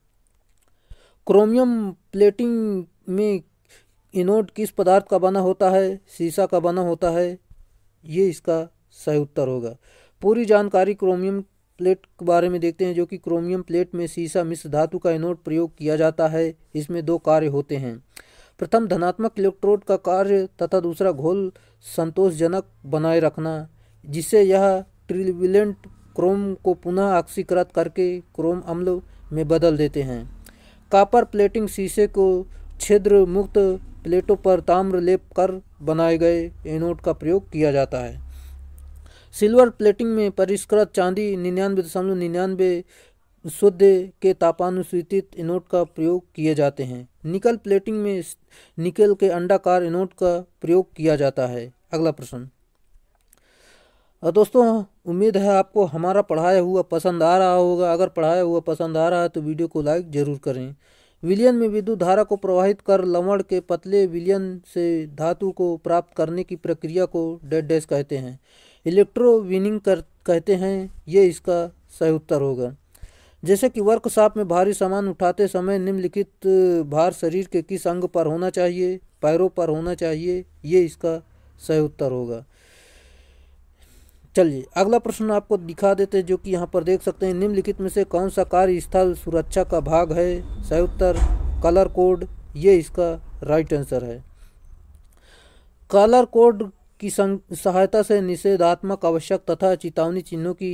क्रोमियम प्लेटिंग में इनोड किस पदार्थ का बना होता है शीशा का बना होता है ये इसका सही उत्तर होगा पूरी जानकारी क्रोमियम प्लेट के बारे में देखते हैं जो कि क्रोमियम प्लेट में शीशा मिश्र धातु का इनोड प्रयोग किया जाता है इसमें दो कार्य होते हैं प्रथम धनात्मक इलेक्ट्रोड का कार्य तथा दूसरा घोल संतोषजनक बनाए रखना जिससे यह ट्रिविलेंट क्रोम को पुनः ऑक्सीकृत करके क्रोम अम्ल में बदल देते हैं कापर प्लेटिंग शीशे को छिद्र मुक्त प्लेटों पर ताम्र लेप कर बनाए गए एनोड का प्रयोग किया जाता है सिल्वर प्लेटिंग में परिष्कृत चांदी निन्यानवे दशमलव निन्यानवे शुद्ध के तापानुसूचित इनोट का प्रयोग किए जाते हैं निकल प्लेटिंग में निकल के अंडाकार इनोट का प्रयोग किया जाता है अगला प्रश्न दोस्तों उम्मीद है आपको हमारा पढ़ाया हुआ पसंद आ रहा होगा अगर पढ़ाया हुआ पसंद आ रहा है तो वीडियो को लाइक ज़रूर करें विलयन में विद्युत धारा को प्रवाहित कर लवण के पतले विलयन से धातु को प्राप्त करने की प्रक्रिया को डेड डैश कहते हैं इलेक्ट्रोविनिंग कर कहते हैं ये इसका सही उत्तर होगा जैसे कि वर्कशॉप में भारी सामान उठाते समय निम्नलिखित भार शरीर के किस अंग पर होना चाहिए पैरों पर होना चाहिए ये इसका सही उत्तर होगा चलिए अगला प्रश्न आपको दिखा देते हैं जो कि यहाँ पर देख सकते हैं निम्नलिखित में से कौन सा कार्य स्थल सुरक्षा का भाग है सही उत्तर कलर कोड ये इसका राइट आंसर है कलर कोड की सहायता से निषेधात्मक आवश्यक तथा चेतावनी चिन्हों की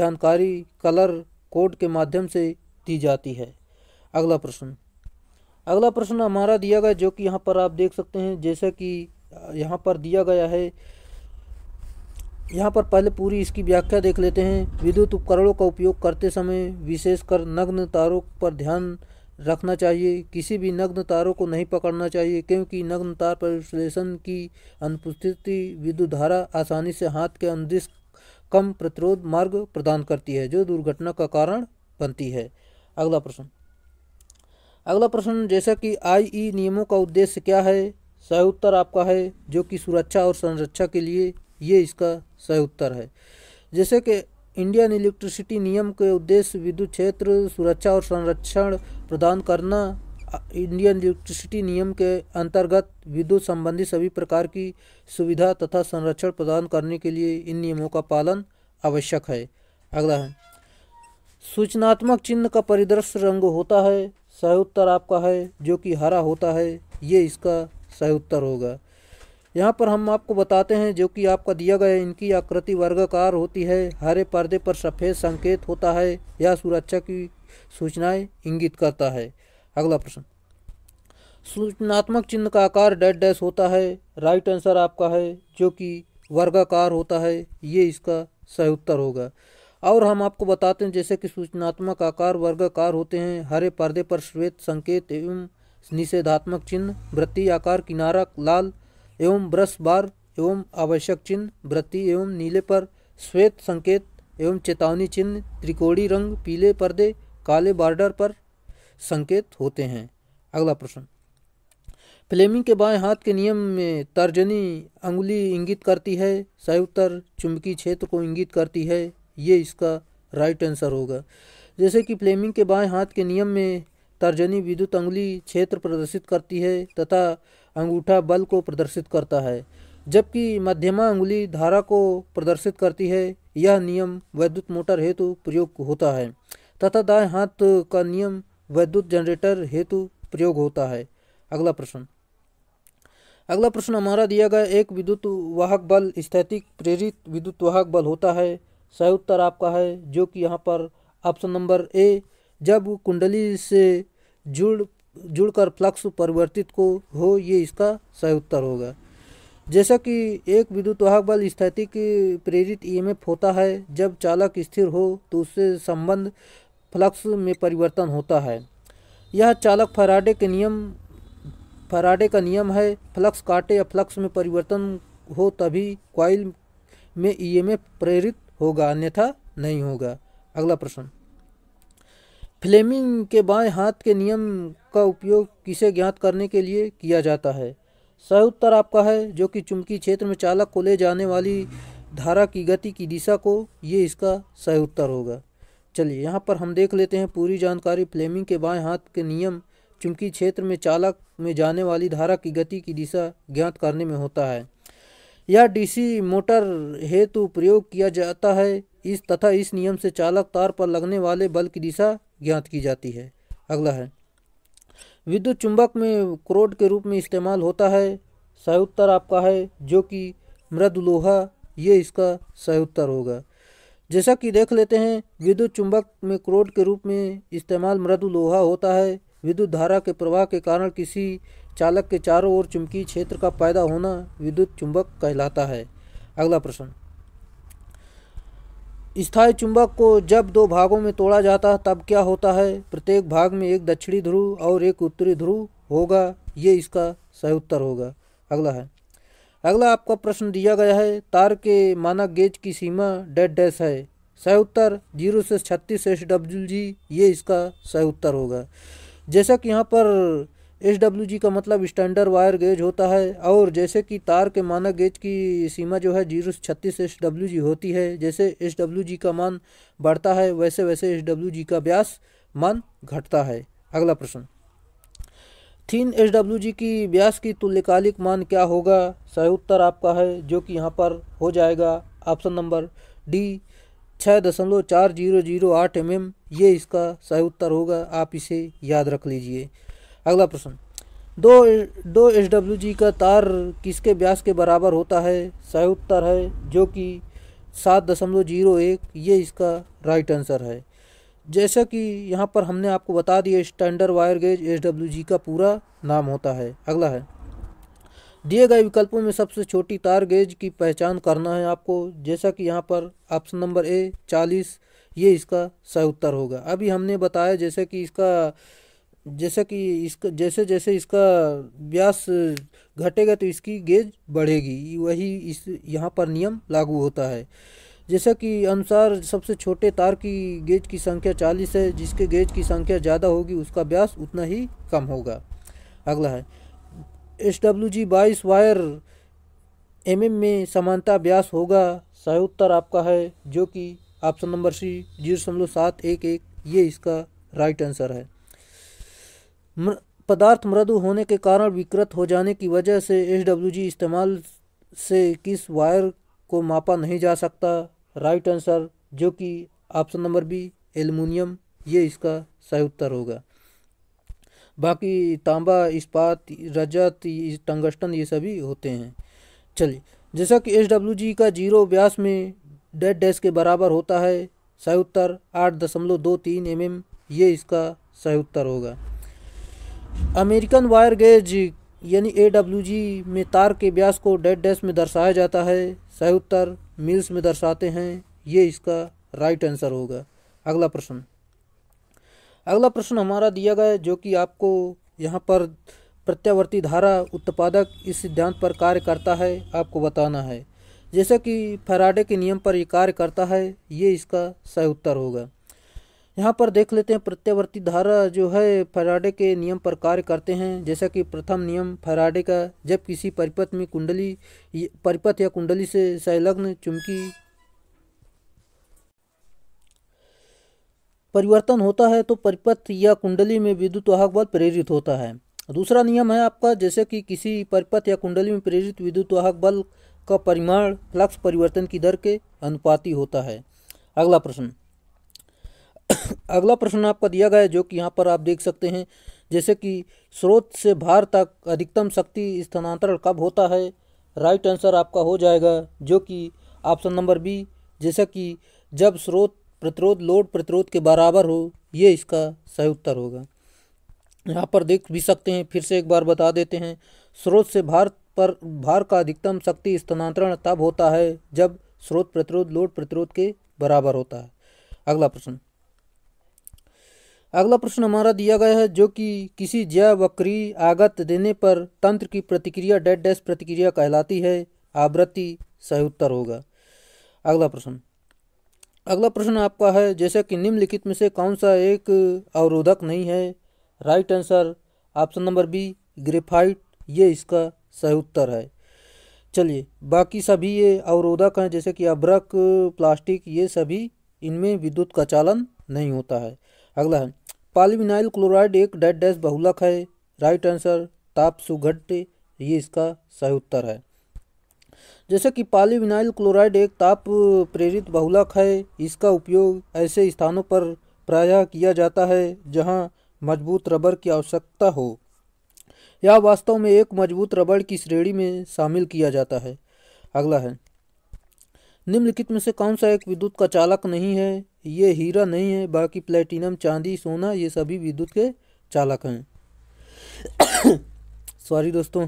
जानकारी कलर कोड के माध्यम से दी जाती है अगला प्रश्न अगला प्रश्न हमारा दिया गया जो कि यहाँ पर आप देख सकते हैं जैसा कि यहाँ पर दिया गया है यहाँ पर पहले पूरी इसकी व्याख्या देख लेते हैं विद्युत उपकरणों का उपयोग करते समय विशेषकर नग्न तारों पर ध्यान रखना चाहिए किसी भी नग्न तारों को नहीं पकड़ना चाहिए क्योंकि नग्न तार पर विश्लेषण की अनुपस्थिति विद्युत धारा आसानी से हाथ के अंदिश कम प्रतिरोध मार्ग प्रदान करती है जो दुर्घटना का कारण बनती है अगला प्रश्न अगला प्रश्न जैसा कि आईई e नियमों का उद्देश्य क्या है सही उत्तर आपका है जो कि सुरक्षा और संरक्षा के लिए ये इसका सही उत्तर है जैसे कि इंडियन इलेक्ट्रिसिटी नियम के उद्देश्य विद्युत क्षेत्र सुरक्षा और संरक्षण प्रदान करना इंडियन इलेक्ट्रिसिटी नियम के अंतर्गत विद्युत संबंधी सभी प्रकार की सुविधा तथा संरक्षण प्रदान करने के लिए इन नियमों का पालन आवश्यक है अगला है सूचनात्मक चिन्ह का परिदृश्य रंग होता है सही उत्तर आपका है जो कि हरा होता है ये इसका सही उत्तर होगा यहाँ पर हम आपको बताते हैं जो कि आपका दिया गया इनकी आकृति वर्गाकार होती है हरे पर्दे पर सफ़ेद संकेत होता है यह सुरक्षा की सूचनाएं इंगित करता है अगला प्रश्न सूचनात्मक चिन्ह का आकार डेड डैश होता है राइट आंसर आपका है जो कि वर्गाकार होता है ये इसका सही उत्तर होगा और हम आपको बताते हैं जैसे कि सूचनात्मक आकार वर्गाकार होते हैं हरे पर्दे पर श्वेत संकेत एवं निषेधात्मक चिन्ह वृत्ति आकार किनारा लाल एवं ब्रश बार एवं आवश्यक चिन्ह व्रति एवं नीले पर श्वेत संकेत एवं चेतावनी चिन्ह त्रिकोणी रंग पीले पर्दे काले बॉर्डर पर संकेत होते हैं अगला प्रश्न फ्लेमिंग के बाएं हाथ के नियम में तर्जनी अंगुली इंगित करती है सयुत्तर चुंबकीय क्षेत्र को इंगित करती है ये इसका राइट आंसर होगा जैसे कि फ्लेमिंग के बाएं हाथ के नियम में तर्जनी विद्युत अंगुली क्षेत्र प्रदर्शित करती है तथा अंगूठा बल को प्रदर्शित करता है जबकि मध्यमा अंगुली धारा को प्रदर्शित करती है यह नियम वैद्युत मोटर हेतु प्रयोग होता है तथा दाएं हाथ का नियम वैद्युत जनरेटर हेतु प्रयोग होता है अगला प्रश्न अगला प्रश्न हमारा दिया गया एक विद्युत वाहक बल स्थैतिक प्रेरित विद्युत वाहक बल होता है सही उत्तर आपका है जो कि यहाँ पर ऑप्शन नंबर ए जब कुंडली से जुड़ जुड़कर फ्लक्स परिवर्तित को हो ये इसका सही उत्तर होगा जैसा कि एक विद्युत वाहक बल स्थितिक प्रेरित ईएमएफ e होता है जब चालक स्थिर हो तो उससे संबंध फ्लक्स में परिवर्तन होता है यह चालक फराडे के नियम फराडे का नियम है फ्लक्स काटे या फ्लक्स में परिवर्तन हो तभी क्वाइल में ईएमएफ e प्रेरित होगा अन्यथा नहीं होगा अगला प्रश्न फ्लेमिंग के बाएं हाथ के नियम का उपयोग किसे ज्ञात करने के लिए किया जाता है सह उत्तर आपका है जो कि चुंबकीय क्षेत्र में चालक को ले जाने वाली धारा की गति की दिशा को ये इसका सही उत्तर होगा चलिए यहाँ पर हम देख लेते हैं पूरी जानकारी फ्लेमिंग के बाएं हाथ के नियम चुंबकीय क्षेत्र में चालक में जाने वाली धारा की गति की दिशा ज्ञात करने में होता है यह डीसी मोटर हेतु प्रयोग किया जाता है इस तथा इस नियम से चालक तार पर लगने वाले बल की दिशा ज्ञात की जाती है अगला है विद्युत चुंबक में क्रोड के रूप में इस्तेमाल होता है उत्तर आपका है जो कि मृद लोहा ये इसका उत्तर होगा जैसा कि देख लेते हैं विद्युत चुंबक में क्रोड के रूप में इस्तेमाल मृदु लोहा होता है विद्युत धारा के प्रवाह के कारण किसी चालक के चारों ओर चुंबकीय क्षेत्र का पैदा होना विद्युत चुंबक कहलाता है अगला प्रश्न स्थायी चुंबक को जब दो भागों में तोड़ा जाता है तब क्या होता है प्रत्येक भाग में एक दक्षिणी ध्रुव और एक उत्तरी ध्रुव होगा ये इसका सही उत्तर होगा अगला है अगला आपका प्रश्न दिया गया है तार के मानक गेज की सीमा डेड डैश है सही उत्तर जीरो से छत्तीस एस डब्ल्यू जी ये इसका सही उत्तर होगा जैसा कि यहाँ पर एस का मतलब स्टैंडर्ड वायर गेज होता है और जैसे कि तार के मानक गेज की सीमा जो है जीरो छत्तीस एस होती है जैसे एस का मान बढ़ता है वैसे वैसे एस का व्यास मान घटता है अगला प्रश्न थीन एस की व्यास की तुल्यकालिक मान क्या होगा सही उत्तर आपका है जो कि यहाँ पर हो जाएगा ऑप्शन नंबर डी छः दशमलव चार जीरो जीरो आठ एम ये इसका सही उत्तर होगा आप इसे याद रख लीजिए अगला प्रश्न दो दो एस डब्ल्यू जी का तार किसके व्यास के बराबर होता है सही उत्तर है जो कि सात दशमलव जीरो एक ये इसका राइट आंसर है जैसा कि यहाँ पर हमने आपको बता दिया standard wire gauge S W G का पूरा नाम होता है अगला है दिए गए विकल्पों में सबसे छोटी तार गेज की पहचान करना है आपको जैसा कि यहाँ पर ऑप्शन नंबर ए चालीस ये इसका सही उत्तर होगा अभी हमने बताया जैसे कि इसका जैसा कि इसका जैसे जैसे इसका व्यास घटेगा तो इसकी गेज बढ़ेगी वही इस यहाँ पर नियम लागू होता है जैसा कि अनुसार सबसे छोटे तार की गेज की संख्या चालीस है जिसके गेज की संख्या ज़्यादा होगी उसका व्यास उतना ही कम होगा अगला है एस डब्ल्यू जी बाईस वायर एम एम में समानता व्यास होगा सही उत्तर आपका है जो कि ऑप्शन नंबर सी जीरो दशमलव सात एक एक ये इसका राइट आंसर है पदार्थ मृदु होने के कारण विकृत हो जाने की वजह से एस इस्तेमाल से किस वायर को मापा नहीं जा सकता राइट आंसर जो कि ऑप्शन नंबर बी एल्युमिनियम ये इसका सही उत्तर होगा बाकी तांबा इस्पात रजत टंगस्टन ये सभी होते हैं चलिए जैसा कि एस का जीरो व्यास में डेड डैश के बराबर होता है सही उत्तर आठ दशमलव दो तीन एम ये इसका सही उत्तर होगा अमेरिकन वायर गेज यानी ए में तार के व्यास को डेड डैश में दर्शाया जाता है सही उत्तर मील्स में दर्शाते हैं ये इसका राइट आंसर होगा अगला प्रश्न अगला प्रश्न हमारा दिया गया जो कि आपको यहाँ पर प्रत्यावर्ती धारा उत्पादक इस सिद्धांत पर कार्य करता है आपको बताना है जैसा कि फराडे के नियम पर ये कार्य करता है ये इसका सही उत्तर होगा यहाँ पर देख लेते हैं प्रत्यावर्ती धारा जो है फराडे के नियम पर कार्य करते हैं जैसा कि प्रथम नियम फराडे का जब किसी परिपथ में कुंडली परिपथ या कुंडली से संलग्न चुमकी परिवर्तन होता है तो परिपथ या कुंडली में विद्युत वाहक बल प्रेरित होता है दूसरा नियम है आपका जैसे कि किसी परिपथ या कुंडली में प्रेरित विद्युत वाहक बल का परिमाण फ्लक्स परिवर्तन की दर के अनुपाती होता है अगला प्रश्न अगला प्रश्न आपका दिया गया है जो कि यहाँ पर आप देख सकते हैं जैसे कि स्रोत से भार तक अधिकतम शक्ति स्थानांतरण कब होता है राइट आंसर आपका हो जाएगा जो कि ऑप्शन नंबर बी जैसा कि जब स्रोत प्रतिरोध लोड प्रतिरोध के बराबर हो ये इसका सही उत्तर होगा यहाँ पर देख भी सकते हैं फिर से एक बार बता देते हैं स्रोत से भार पर भार का अधिकतम शक्ति स्थानांतरण तब होता है जब स्रोत प्रतिरोध लोड प्रतिरोध के बराबर होता है अगला प्रश्न अगला प्रश्न हमारा दिया गया है जो कि किसी जय वक्री आगत देने पर तंत्र की प्रतिक्रिया डेड डैश प्रतिक्रिया कहलाती है आवृत्ति सही उत्तर होगा अगला प्रश्न अगला प्रश्न आपका है जैसे कि निम्नलिखित में से कौन सा एक अवरोधक नहीं है right answer option number B graphite ये इसका सही उत्तर है चलिए बाकी सभी ये अवरोधक हैं जैसे कि अब्रक प्लास्टिक ये सभी इनमें विद्युत का चालन नहीं होता है अगला है पॉलीविनाइल क्लोराइड एक डेड डैश बहुलक है राइट आंसर ताप सुघट ये इसका सही उत्तर है जैसे कि पॉलीविनाइल क्लोराइड एक ताप प्रेरित बहुलक है इसका उपयोग ऐसे स्थानों पर प्रायः किया जाता है जहां मजबूत रबर की आवश्यकता हो या वास्तव में एक मजबूत रबड़ की श्रेणी में शामिल किया जाता है अगला है निम्नलिखित में से कौन सा एक विद्युत का चालक नहीं है ये हीरा नहीं है बाकी प्लेटिनम चांदी सोना ये सभी विद्युत के चालक हैं सॉरी दोस्तों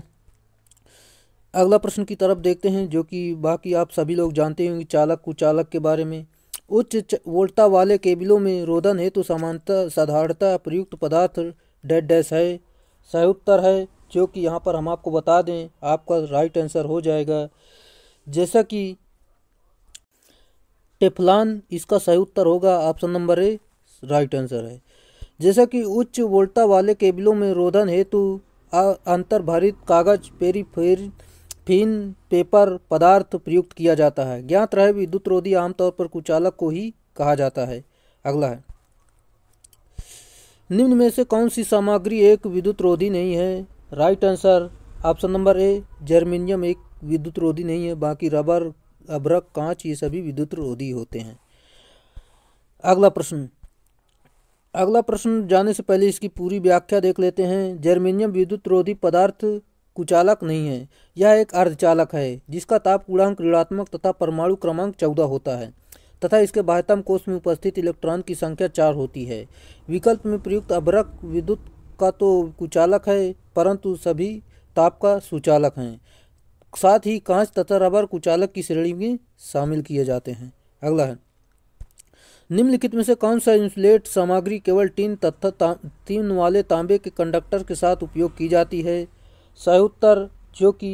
अगला प्रश्न की तरफ देखते हैं जो कि बाकी आप सभी लोग जानते होंगे चालक कुचालक के बारे में उच्च वोल्टा वाले केबिलों में रोधन हेतु तो समानता साधारणता प्रयुक्त पदार्थ डेड डैश है सही उत्तर है जो कि यहाँ पर हम आपको बता दें आपका राइट आंसर हो जाएगा जैसा कि टेफलान इसका सही उत्तर होगा option number A right answer है जैसा कि उच्च वोल्टा वाले केबलों में रोधन हेतु अंतर्भारित कागज पेरीफेर फिन पेपर पदार्थ प्रयुक्त किया जाता है ज्ञात रहे विद्युत रोधी आमतौर पर कुचालक को ही कहा जाता है अगला है निम्न में से कौन सी सामग्री एक विद्युत रोधी नहीं है right answer option number A germanium एक विद्युत रोधी नहीं है बाकी रबर अभ्रक कांच ये सभी विद्युत रोधी होते हैं अगला प्रश्न अगला प्रश्न जाने से पहले इसकी पूरी व्याख्या देख लेते हैं जर्मेनियम विद्युत रोधी पदार्थ कुचालक नहीं है यह एक अर्धचालक है जिसका ताप गुणांक ऋणात्मक तथा परमाणु क्रमांक चौदह होता है तथा इसके बाह्यतम कोष में उपस्थित इलेक्ट्रॉन की संख्या चार होती है विकल्प में प्रयुक्त अभ्रक विद्युत का तो कुचालक है परंतु सभी ताप का सुचालक हैं साथ ही कांच तथा रबर कुचालक की श्रेणी में शामिल किए जाते हैं अगला है निम्नलिखित में से कौन सा इंसुलेट सामग्री केवल टीन तथा तीन वाले तांबे के कंडक्टर के साथ उपयोग की जाती है सहयोत्तर जो कि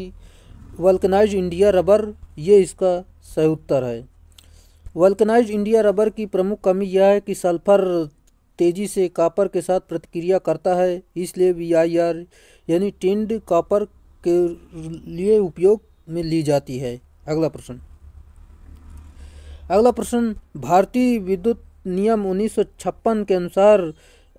वल्कनाइज इंडिया रबर ये इसका उत्तर है वल्कनाइज इंडिया रबर की प्रमुख कमी यह है कि सल्फर तेजी से कॉपर के साथ प्रतिक्रिया करता है इसलिए वी आई आर यानी टिंड कॉपर के लिए उपयोग में ली जाती है अगला प्रश्न अगला प्रश्न भारतीय विद्युत नियम उन्नीस के अनुसार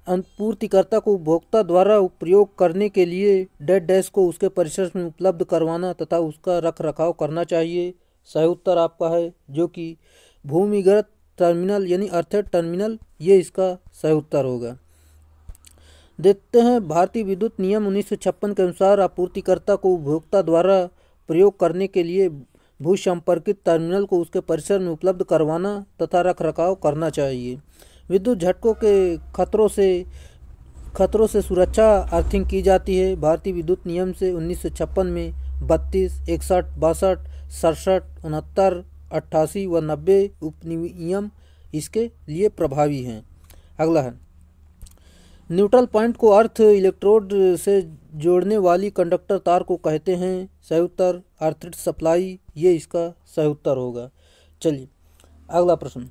पूर्तिकर्ता को उपभोक्ता द्वारा प्रयोग करने के लिए डेड डैश को उसके परिसर में उपलब्ध करवाना तथा उसका रख रखाव करना चाहिए सही उत्तर आपका है जो कि भूमिगत टर्मिनल यानी अर्थेड टर्मिनल ये इसका सही उत्तर होगा देखते हैं भारतीय विद्युत नियम उन्नीस के अनुसार आपूर्तिकर्ता को उपभोक्ता द्वारा प्रयोग करने के लिए भू संपर्कित टर्मिनल को उसके परिसर में उपलब्ध करवाना तथा रख रखाव करना चाहिए विद्युत झटकों के खतरों से खतरों से सुरक्षा अर्थिंग की जाती है भारतीय विद्युत नियम से उन्नीस में बत्तीस इकसठ बासठ सड़सठ उनहत्तर अट्ठासी व नब्बे उपनियम इसके लिए प्रभावी हैं अगला है न्यूट्रल पॉइंट को अर्थ इलेक्ट्रोड से जोड़ने वाली कंडक्टर तार को कहते हैं उत्तर अर्थ सप्लाई ये इसका उत्तर होगा चलिए अगला प्रश्न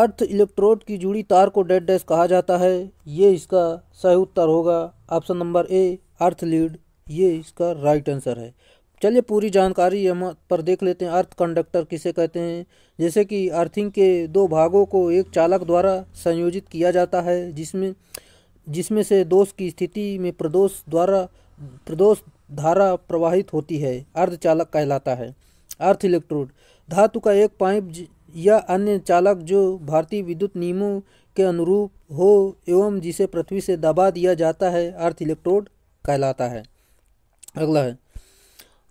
अर्थ इलेक्ट्रोड की जुड़ी तार को डेड डैश कहा जाता है ये इसका सही उत्तर होगा option number A earth lead ये इसका राइट आंसर है चलिए पूरी जानकारी हम पर देख लेते हैं अर्थ कंडक्टर किसे कहते हैं जैसे कि अर्थिंग के दो भागों को एक चालक द्वारा संयोजित किया जाता है जिसमें जिसमें से दोष की स्थिति में प्रदोष द्वारा प्रदोष धारा प्रवाहित होती है अर्ध चालक कहलाता है अर्थ इलेक्ट्रोड धातु का एक पाइप या अन्य चालक जो भारतीय विद्युत नियमों के अनुरूप हो एवं जिसे पृथ्वी से दबा दिया जाता है अर्थ इलेक्ट्रोड कहलाता है अगला है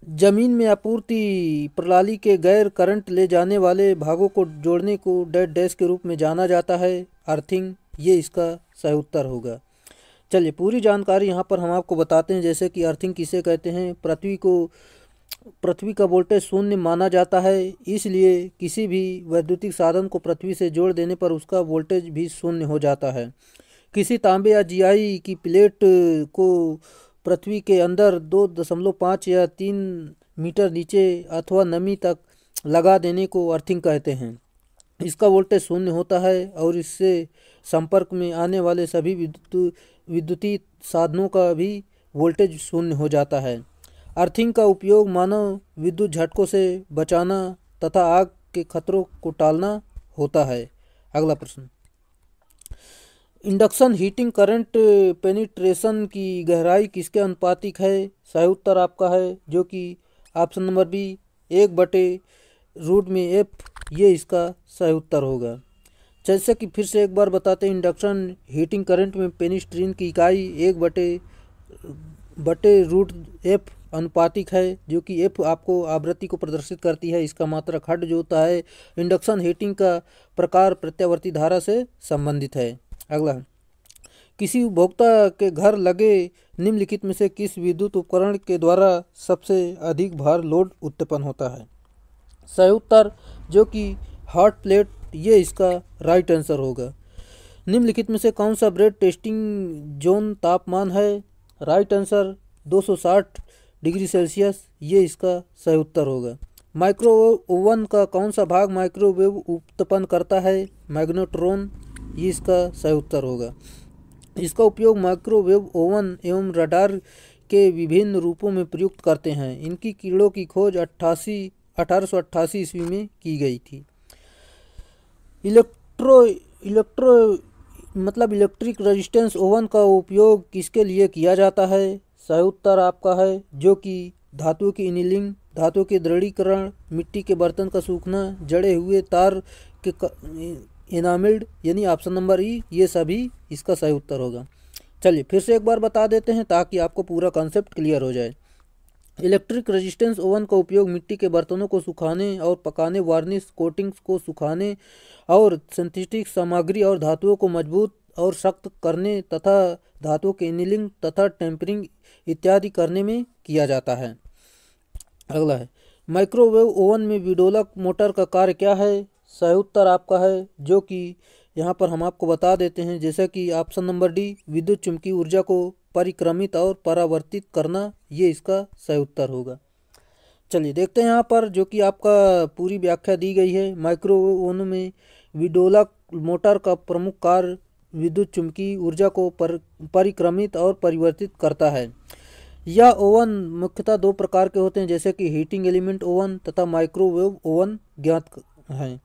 जमीन में आपूर्ति प्रणाली के गैर करंट ले जाने वाले भागों को जोड़ने को डेड डैश के रूप में जाना जाता है अर्थिंग ये इसका सही उत्तर होगा चलिए पूरी जानकारी यहाँ पर हम आपको बताते हैं जैसे कि अर्थिंग किसे कहते हैं पृथ्वी को पृथ्वी का वोल्टेज शून्य माना जाता है इसलिए किसी भी वैद्युतिक साधन को पृथ्वी से जोड़ देने पर उसका वोल्टेज भी शून्य हो जाता है किसी तांबे या जियाई की प्लेट को पृथ्वी के अंदर दो दशमलव पाँच या तीन मीटर नीचे अथवा नमी तक लगा देने को अर्थिंग कहते हैं इसका वोल्टेज शून्य होता है और इससे संपर्क में आने वाले सभी विद्युत विद्युतीय साधनों का भी वोल्टेज शून्य हो जाता है अर्थिंग का उपयोग मानव विद्युत झटकों से बचाना तथा आग के खतरों को टालना होता है अगला प्रश्न इंडक्शन हीटिंग करंट पेनिट्रेशन की गहराई किसके अनुपातिक है सही उत्तर आपका है जो कि ऑप्शन नंबर बी एक बटे रूट में एफ ये इसका सही उत्तर होगा जैसे कि फिर से एक बार बताते हैं इंडक्शन हीटिंग करंट में पेनिस्ट्रीन की इकाई एक बटे बटे रूट एफ अनुपातिक है जो कि एफ आपको आवृत्ति को प्रदर्शित करती है इसका मात्रा खड जो होता है इंडक्शन हीटिंग का प्रकार प्रत्यावर्ती धारा से संबंधित है अगला किसी उपभोक्ता के घर लगे निम्नलिखित में से किस विद्युत उपकरण के द्वारा सबसे अधिक भार लोड उत्पन्न होता है सही उत्तर जो कि हॉट प्लेट ये इसका राइट आंसर होगा निम्नलिखित में से कौन सा ब्रेड टेस्टिंग जोन तापमान है राइट आंसर 260 डिग्री सेल्सियस ये इसका सही उत्तर होगा माइक्रोवेव ओवन का कौन सा भाग माइक्रोवेव उत्पन्न करता है मैग्नेट्रॉन ये इसका सही उत्तर होगा इसका उपयोग माइक्रोवेव ओवन एवं रडार के विभिन्न रूपों में प्रयुक्त करते हैं इनकी कीड़ों की खोज अट्ठासी अठारह ईस्वी में की गई थी इलेक्ट्रो इलेक्ट्रो मतलब इलेक्ट्रिक रेजिस्टेंस ओवन का उपयोग किसके लिए किया जाता है सही उत्तर आपका है जो कि धातु की इनिलिंग धातु के दृढ़ीकरण मिट्टी के बर्तन का सूखना जड़े हुए तार के इनामिल्ड यानी ऑप्शन नंबर ई ये सभी इसका सही उत्तर होगा चलिए फिर से एक बार बता देते हैं ताकि आपको पूरा कॉन्सेप्ट क्लियर हो जाए इलेक्ट्रिक रेजिस्टेंस ओवन का उपयोग मिट्टी के बर्तनों को सुखाने और पकाने वार्निश कोटिंग्स को सुखाने और सिंथेटिक सामग्री और धातुओं को मजबूत और सख्त करने तथा धातुओं के एनिलिंग तथा टेम्परिंग इत्यादि करने में किया जाता है अगला है माइक्रोवेव ओवन में विडोलक मोटर का कार्य क्या है सही उत्तर आपका है जो कि यहाँ पर हम आपको बता देते हैं जैसा कि ऑप्शन नंबर डी विद्युत चुंबकीय ऊर्जा को परिक्रमित और परावर्तित करना ये इसका सही उत्तर होगा चलिए देखते हैं यहाँ पर जो कि आपका पूरी व्याख्या दी गई है माइक्रोवन में विडोला मोटर का प्रमुख कार्य विद्युत चुंबकीय ऊर्जा को पर परिक्रमित और परिवर्तित करता है यह ओवन मुख्यतः दो प्रकार के होते हैं जैसे कि हीटिंग एलिमेंट ओवन तथा माइक्रोवेव ओवन ज्ञात हैं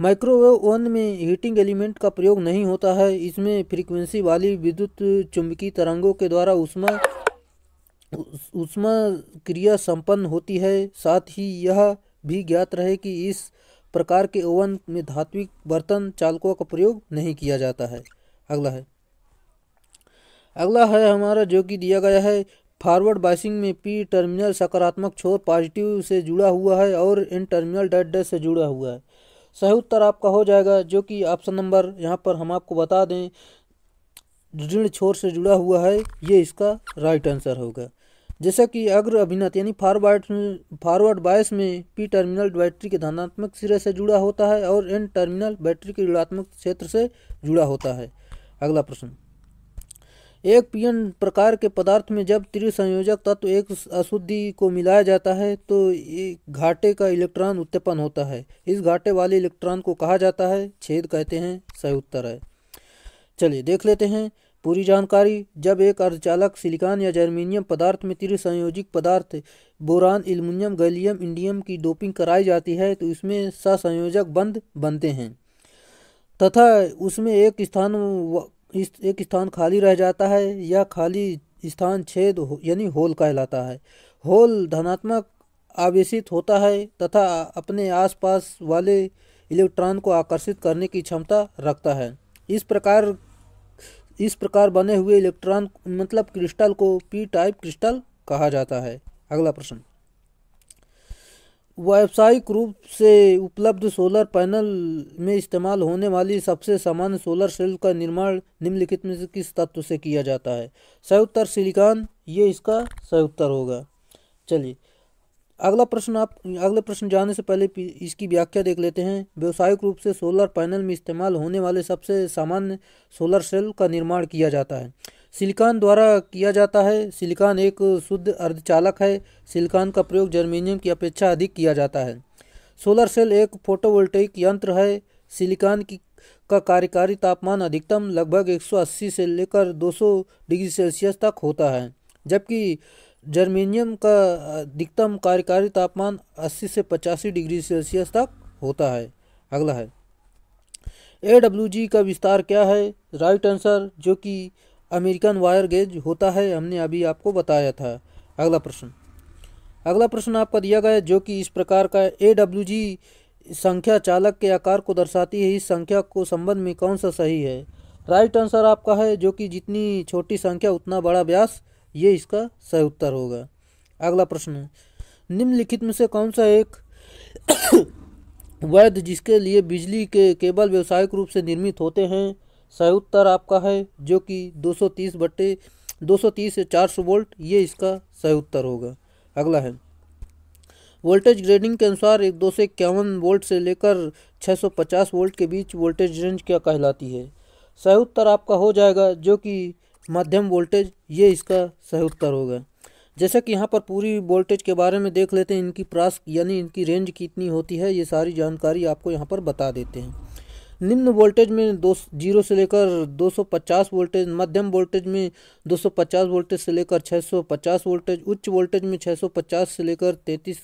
माइक्रोवेव ओवन में हीटिंग एलिमेंट का प्रयोग नहीं होता है इसमें फ्रीक्वेंसी वाली विद्युत चुंबकीय तरंगों के द्वारा उष्मा उष्मा क्रिया संपन्न होती है साथ ही यह भी ज्ञात रहे कि इस प्रकार के ओवन में धात्विक बर्तन चालकों का प्रयोग नहीं किया जाता है अगला है अगला है हमारा जो कि दिया गया है फॉरवर्ड बाइसिंग में पी टर्मिनल सकारात्मक छोर पॉजिटिव से जुड़ा हुआ है और इन टर्मिनल डेड डैट से जुड़ा हुआ है सही उत्तर आपका हो जाएगा जो कि ऑप्शन नंबर यहाँ पर हम आपको बता दें ऋण छोर से जुड़ा हुआ है ये इसका राइट आंसर होगा जैसा कि अग्र अभिनत यानी फॉरवर्ड फॉरवर्ड बायस में पी टर्मिनल बैटरी के धनात्मक सिरे से जुड़ा होता है और एन टर्मिनल बैटरी के ऋणात्मक क्षेत्र से जुड़ा होता है अगला प्रश्न एक पियन प्रकार के पदार्थ में जब त्रिसंयोजक तत्व एक अशुद्धि को मिलाया जाता है तो घाटे का इलेक्ट्रॉन उत्पन्न होता है इस घाटे वाले इलेक्ट्रॉन को कहा जाता है छेद कहते हैं सही उत्तर है चलिए देख लेते हैं पूरी जानकारी जब एक अर्धचालक सिलिकॉन या जर्मीनियम पदार्थ में त्रिसंयोजिक पदार्थ बोरान एल्युमिनियम गैलियम इंडियम की डोपिंग कराई जाती है तो इसमें ससंयोजक बंद बनते हैं तथा उसमें एक स्थान इस एक स्थान खाली रह जाता है यह खाली स्थान छेद हो, यानी होल कहलाता है होल धनात्मक आवेशित होता है तथा अपने आसपास वाले इलेक्ट्रॉन को आकर्षित करने की क्षमता रखता है इस प्रकार इस प्रकार बने हुए इलेक्ट्रॉन मतलब क्रिस्टल को पी टाइप क्रिस्टल कहा जाता है अगला प्रश्न व्यावसायिक रूप से उपलब्ध सोलर पैनल में इस्तेमाल होने वाली सबसे सामान्य सोलर सेल का निर्माण निम्नलिखित में से किस तत्व से किया जाता है उत्तर सिलिकॉन ये इसका उत्तर होगा चलिए अगला प्रश्न आप अगले प्रश्न जाने से पहले इसकी व्याख्या देख लेते हैं व्यावसायिक रूप से सोलर पैनल में इस्तेमाल होने वाले सबसे सामान्य सोलर सेल का निर्माण किया जाता है सिलिकॉन द्वारा किया जाता है सिलिकॉन एक शुद्ध अर्धचालक है सिलिकॉन का प्रयोग जर्मेनियम की अपेक्षा अधिक किया जाता है सोलर सेल एक फोटोवोल्टेक यंत्र है सिलिकॉन की का कार्यकारी तापमान अधिकतम लगभग 180 से लेकर 200 डिग्री सेल्सियस तक होता है जबकि जर्मेनियम का अधिकतम कार्यकारी तापमान 80 से पचासी डिग्री सेल्सियस तक होता है अगला है ए जी का विस्तार क्या है राइट आंसर जो कि अमेरिकन वायर गेज होता है हमने अभी आपको बताया था अगला प्रश्न अगला प्रश्न आपका दिया गया है जो कि इस प्रकार का ए डब्ल्यू जी संख्या चालक के आकार को दर्शाती है इस संख्या को संबंध में कौन सा सही है राइट आंसर आपका है जो कि जितनी छोटी संख्या उतना बड़ा व्यास ये इसका सही उत्तर होगा अगला प्रश्न निम्नलिखित में से कौन सा एक वैध जिसके लिए बिजली के केबल व्यावसायिक रूप से निर्मित होते हैं सही उत्तर आपका है जो कि 230 बटे दो से 400 वोल्ट ये इसका सही उत्तर होगा अगला है वोल्टेज ग्रेडिंग के अनुसार एक दो सौ इक्यावन वोल्ट से लेकर 650 वोल्ट के बीच वोल्टेज रेंज क्या कहलाती है सही उत्तर आपका हो जाएगा जो कि मध्यम वोल्टेज ये इसका सही उत्तर होगा जैसा कि यहाँ पर पूरी वोल्टेज के बारे में देख लेते हैं इनकी प्रास यानी इनकी रेंज कितनी होती है ये सारी जानकारी आपको यहाँ पर बता देते हैं निम्न वोल्टेज में दो जीरो से लेकर 250 वोल्टेज मध्यम वोल्टेज में 250 वोल्टेज से लेकर 650 वोल्टेज उच्च वोल्टेज में 650 से लेकर 33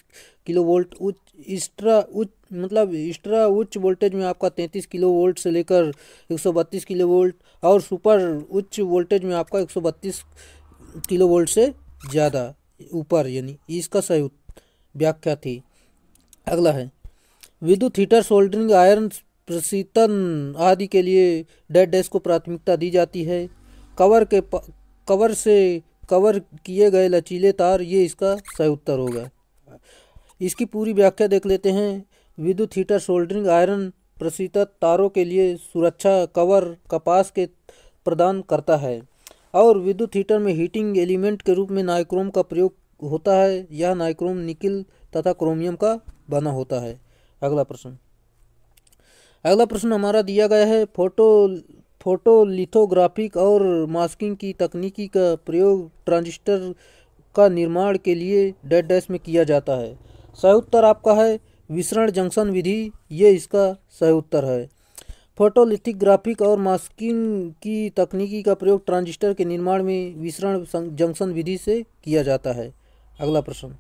किलो वोल्ट उच्च एक्स्ट्रा उच्च मतलब एक्स्ट्रा उच्च वोल्टेज में आपका 33 किलो वोल्ट से लेकर 132 किलो वोल्ट और सुपर उच्च वोल्टेज में आपका 132 किलो वोल्ट से ज़्यादा ऊपर यानी इसका सही व्याख्या थी अगला है विद्युत हीटर सोल्डरिंग आयरन प्रशीतन आदि के लिए डेड डेस्क को प्राथमिकता दी जाती है कवर के कवर से कवर किए गए लचीले तार ये इसका सही उत्तर होगा इसकी पूरी व्याख्या देख लेते हैं विद्युत हीटर सोल्डरिंग आयरन प्रशीत तारों के लिए सुरक्षा कवर कपास के प्रदान करता है और विद्युत हीटर में हीटिंग एलिमेंट के रूप में नाइक्रोम का प्रयोग होता है यह नाइक्रोम निकिल तथा क्रोमियम का बना होता है अगला प्रश्न अगला प्रश्न हमारा दिया गया है फोटो फोटोलिथोग्राफिक और मास्किंग की तकनीकी का प्रयोग ट्रांजिस्टर का निर्माण के लिए डेड डैश में किया जाता है सही उत्तर आपका है विसरण जंक्शन विधि ये इसका सही उत्तर है फोटोलिथिग्राफिक और मास्किंग की तकनीकी का प्रयोग ट्रांजिस्टर के निर्माण में विसरण जंक्शन विधि से किया जाता है अगला प्रश्न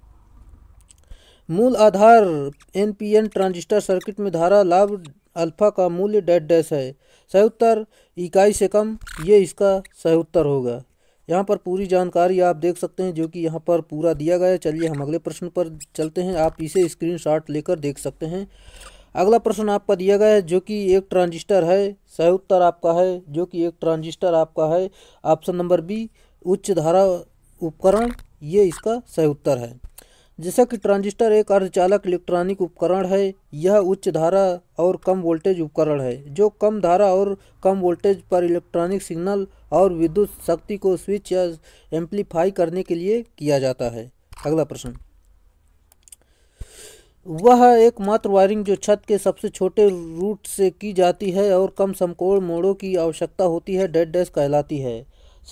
मूल आधार एनपीएन ट्रांजिस्टर सर्किट में धारा लाभ अल्फा का मूल्य डेड डैश है सही उत्तर इकाई से कम ये इसका सही उत्तर होगा यहाँ पर पूरी जानकारी आप देख सकते हैं जो कि यहाँ पर पूरा दिया गया है चलिए हम अगले प्रश्न पर चलते हैं आप इसे स्क्रीनशॉट लेकर देख सकते हैं अगला प्रश्न आपका दिया गया है जो कि एक ट्रांजिस्टर है सही उत्तर आपका है जो कि एक ट्रांजिस्टर आपका है ऑप्शन नंबर बी उच्च धारा उपकरण ये इसका सही उत्तर है जैसा कि ट्रांजिस्टर एक अर्धचालक इलेक्ट्रॉनिक उपकरण है यह उच्च धारा और कम वोल्टेज उपकरण है जो कम धारा और कम वोल्टेज पर इलेक्ट्रॉनिक सिग्नल और विद्युत शक्ति को स्विच या एम्पलीफाई करने के लिए किया जाता है अगला प्रश्न वह एकमात्र वायरिंग जो छत के सबसे छोटे रूट से की जाती है और कम समकोण मोड़ों की आवश्यकता होती है डेड डेस्क कहलाती है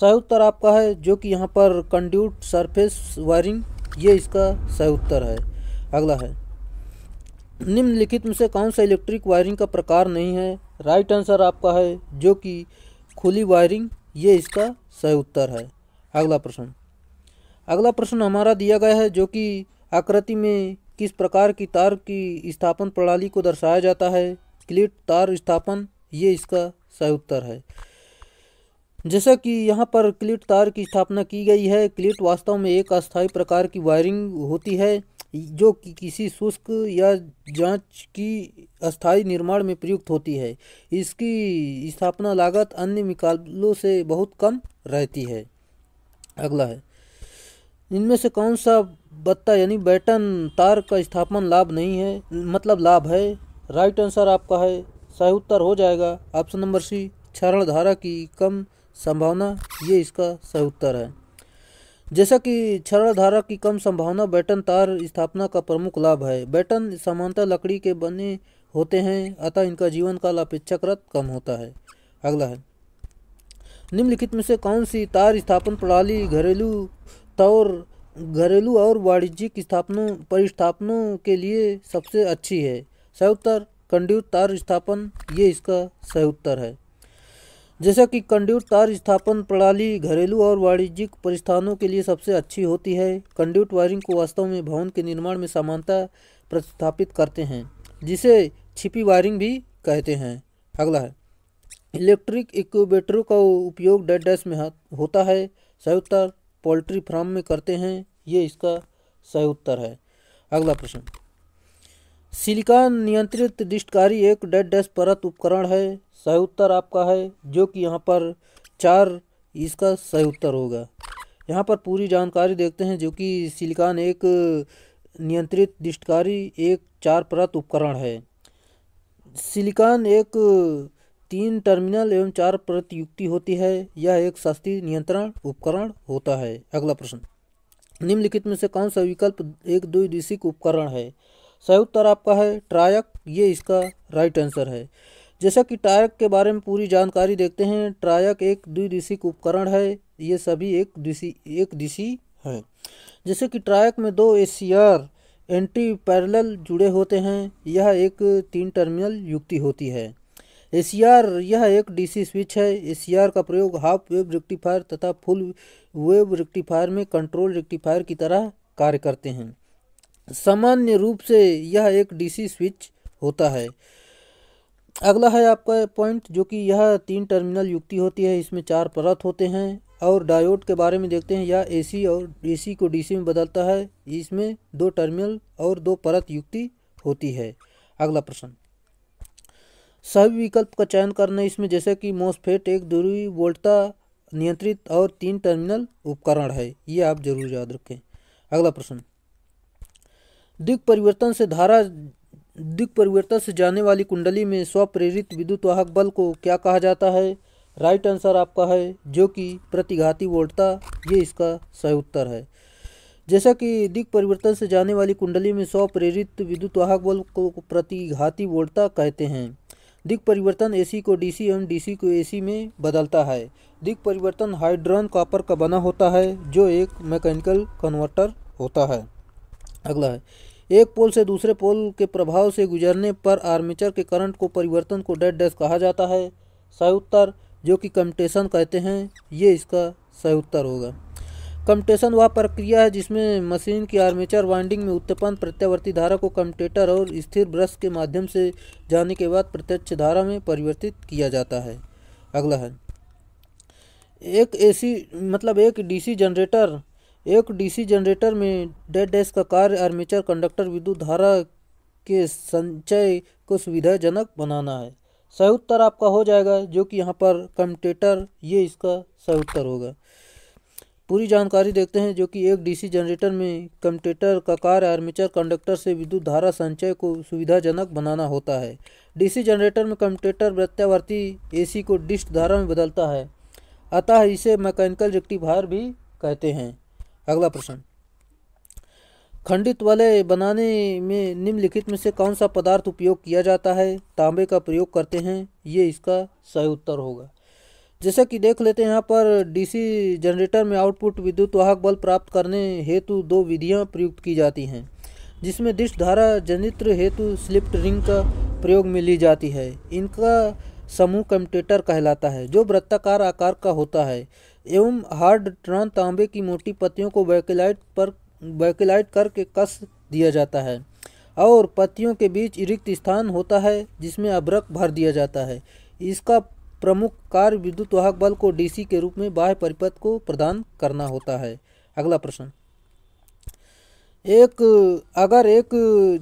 सही उत्तर आपका है जो कि यहाँ पर कंड्यूट सरफेस वायरिंग ये इसका सही उत्तर है अगला है निम्नलिखित में से कौन सा इलेक्ट्रिक वायरिंग का प्रकार नहीं है राइट आंसर आपका है जो कि खुली वायरिंग ये इसका सही उत्तर है अगला प्रश्न अगला प्रश्न हमारा दिया गया है जो कि आकृति में किस प्रकार की तार की स्थापन प्रणाली को दर्शाया जाता है क्लिट तार स्थापन ये इसका सही उत्तर है जैसा कि यहाँ पर क्लिट तार की स्थापना की गई है क्लिट वास्तव में एक अस्थायी प्रकार की वायरिंग होती है जो कि किसी शुष्क या जांच की अस्थायी निर्माण में प्रयुक्त होती है इसकी स्थापना लागत अन्य विकल्पों से बहुत कम रहती है अगला है इनमें से कौन सा बत्ता यानी बैटन तार का स्थापन लाभ नहीं है मतलब लाभ है राइट आंसर आपका है सही उत्तर हो जाएगा ऑप्शन नंबर सी क्षरण धारा की कम संभावना ये इसका सही उत्तर है जैसा कि क्षरण धारा की कम संभावना बैटन तार स्थापना का प्रमुख लाभ है बैटन सामान्यतः लकड़ी के बने होते हैं अतः इनका जीवन काल अपेक्षाकृत कम होता है अगला है निम्नलिखित में से कौन सी तार स्थापन प्रणाली घरेलू तौर घरेलू और वाणिज्यिक स्थापनों परिस्थापनों के लिए सबसे अच्छी है सही उत्तर कंड्यूट तार स्थापन ये इसका सही उत्तर है जैसा कि कंड्यूट तार स्थापन प्रणाली घरेलू और वाणिज्यिक परिस्थानों के लिए सबसे अच्छी होती है कंड्यूट वायरिंग को वास्तव में भवन के निर्माण में समानता प्रस्थापित करते हैं जिसे छिपी वायरिंग भी कहते हैं अगला है इलेक्ट्रिक इक्यूबेटरों का उपयोग डेड डैश में होता है सही उत्तर पोल्ट्री फार्म में करते हैं ये इसका सही उत्तर है अगला प्रश्न सिलिकॉन नियंत्रित दृष्टकारी एक डेड डैश परत उपकरण है सही उत्तर आपका है जो कि यहाँ पर चार इसका सही उत्तर होगा यहाँ पर पूरी जानकारी देखते हैं जो कि सिलिकॉन एक नियंत्रित दृष्टकारी एक चार परत उपकरण है सिलिकॉन एक तीन टर्मिनल एवं चार परत युक्ति होती है यह एक सस्ती नियंत्रण उपकरण होता है अगला प्रश्न निम्नलिखित में से कौन सा विकल्प एक द्विदिशिक उपकरण है सही उत्तर आपका है ट्रायक ये इसका राइट आंसर है जैसा कि ट्रायक के बारे में पूरी जानकारी देखते हैं ट्रायक एक द्विदिशिक उपकरण है ये सभी एक दिशी एक दिशी है जैसे कि ट्रायक में दो ए एंटी पैरेलल जुड़े होते हैं यह एक तीन टर्मिनल युक्ति होती है ए यह एक डीसी स्विच है ए का प्रयोग हाफ वेव रेक्टिफायर तथा फुल वेव रेक्टिफायर में कंट्रोल रेक्टिफायर की तरह कार्य करते हैं सामान्य रूप से यह एक डीसी स्विच होता है अगला है आपका पॉइंट जो कि यह तीन टर्मिनल युक्ति होती है इसमें चार परत होते हैं और डायोड के बारे में देखते हैं यह एसी और डीसी को डीसी में बदलता है इसमें दो टर्मिनल और दो परत युक्ति होती है अगला प्रश्न सभी विकल्प का चयन करना इसमें जैसे कि मोसफेट एक दूरी वोल्टता नियंत्रित और तीन टर्मिनल उपकरण है ये आप जरूर याद रखें अगला प्रश्न दिग परिवर्तन से धारा परिवर्तन से जाने वाली कुंडली में स्वप्रेरित विद्युत वाहक बल को क्या कहा जाता है राइट आंसर आपका है जो कि प्रतिघाती वोल्टता ये इसका सही उत्तर है जैसा कि दिग परिवर्तन से जाने वाली कुंडली में स्वप्रेरित विद्युत वाहक बल को प्रतिघाती वोल्टता कहते हैं दिग परिवर्तन एसी को डीसी एवं डीसी को एसी में बदलता है दिग परिवर्तन हाइड्रोन कॉपर का बना होता है जो एक मैकेनिकल कन्वर्टर होता है अगला है एक पोल से दूसरे पोल के प्रभाव से गुजरने पर आर्मेचर के करंट को परिवर्तन को डेड डैश कहा जाता है सही उत्तर जो कि कम्पटेशन कहते हैं ये इसका सही उत्तर होगा कम्पटेशन वह प्रक्रिया है जिसमें मशीन की आर्मेचर वाइंडिंग में उत्पन्न प्रत्यावर्ती धारा को कम्पटेटर और स्थिर ब्रश के माध्यम से जाने के बाद प्रत्यक्ष धारा में परिवर्तित किया जाता है अगला है एक एसी मतलब एक डीसी जनरेटर एक डीसी जनरेटर में डेड डैश का कार्य आर्मेचर कंडक्टर विद्युत धारा के संचय को सुविधाजनक बनाना है सही उत्तर आपका हो जाएगा जो कि यहाँ पर कम्पटेटर ये इसका सही उत्तर होगा पूरी जानकारी देखते हैं जो कि एक डीसी जनरेटर में कम्पटेटर का कार्य आर्मेचर कंडक्टर से विद्युत धारा संचय को सुविधाजनक बनाना होता है डीसी जनरेटर में कम्पटेटर प्रत्यावर्ती एसी को डिस्ट धारा में बदलता है अतः इसे मैकेनिकल रिक्टिफायर भी कहते हैं अगला प्रश्न खंडित वाले बनाने में निम्नलिखित में से कौन सा पदार्थ उपयोग किया जाता है तांबे का प्रयोग करते हैं ये इसका सही उत्तर होगा जैसा कि देख लेते हैं यहाँ पर डीसी जनरेटर में आउटपुट विद्युत वाहक बल प्राप्त करने हेतु दो विधियाँ प्रयुक्त की जाती हैं जिसमें दिश धारा जनित्र हेतु स्लिप्ट रिंग का प्रयोग में ली जाती है इनका समूह कम्पटेटर कहलाता है जो वृत्ताकार आकार का होता है एवं हार्ड ट्रॉन तांबे की मोटी पत्तियों को बैकेलाइट पर बैकेलाइट करके कस दिया जाता है और पत्तियों के बीच रिक्त स्थान होता है जिसमें अब्रक भर दिया जाता है इसका प्रमुख कार्य विद्युत वाहक बल को डीसी के रूप में बाह्य परिपथ को प्रदान करना होता है अगला प्रश्न एक अगर एक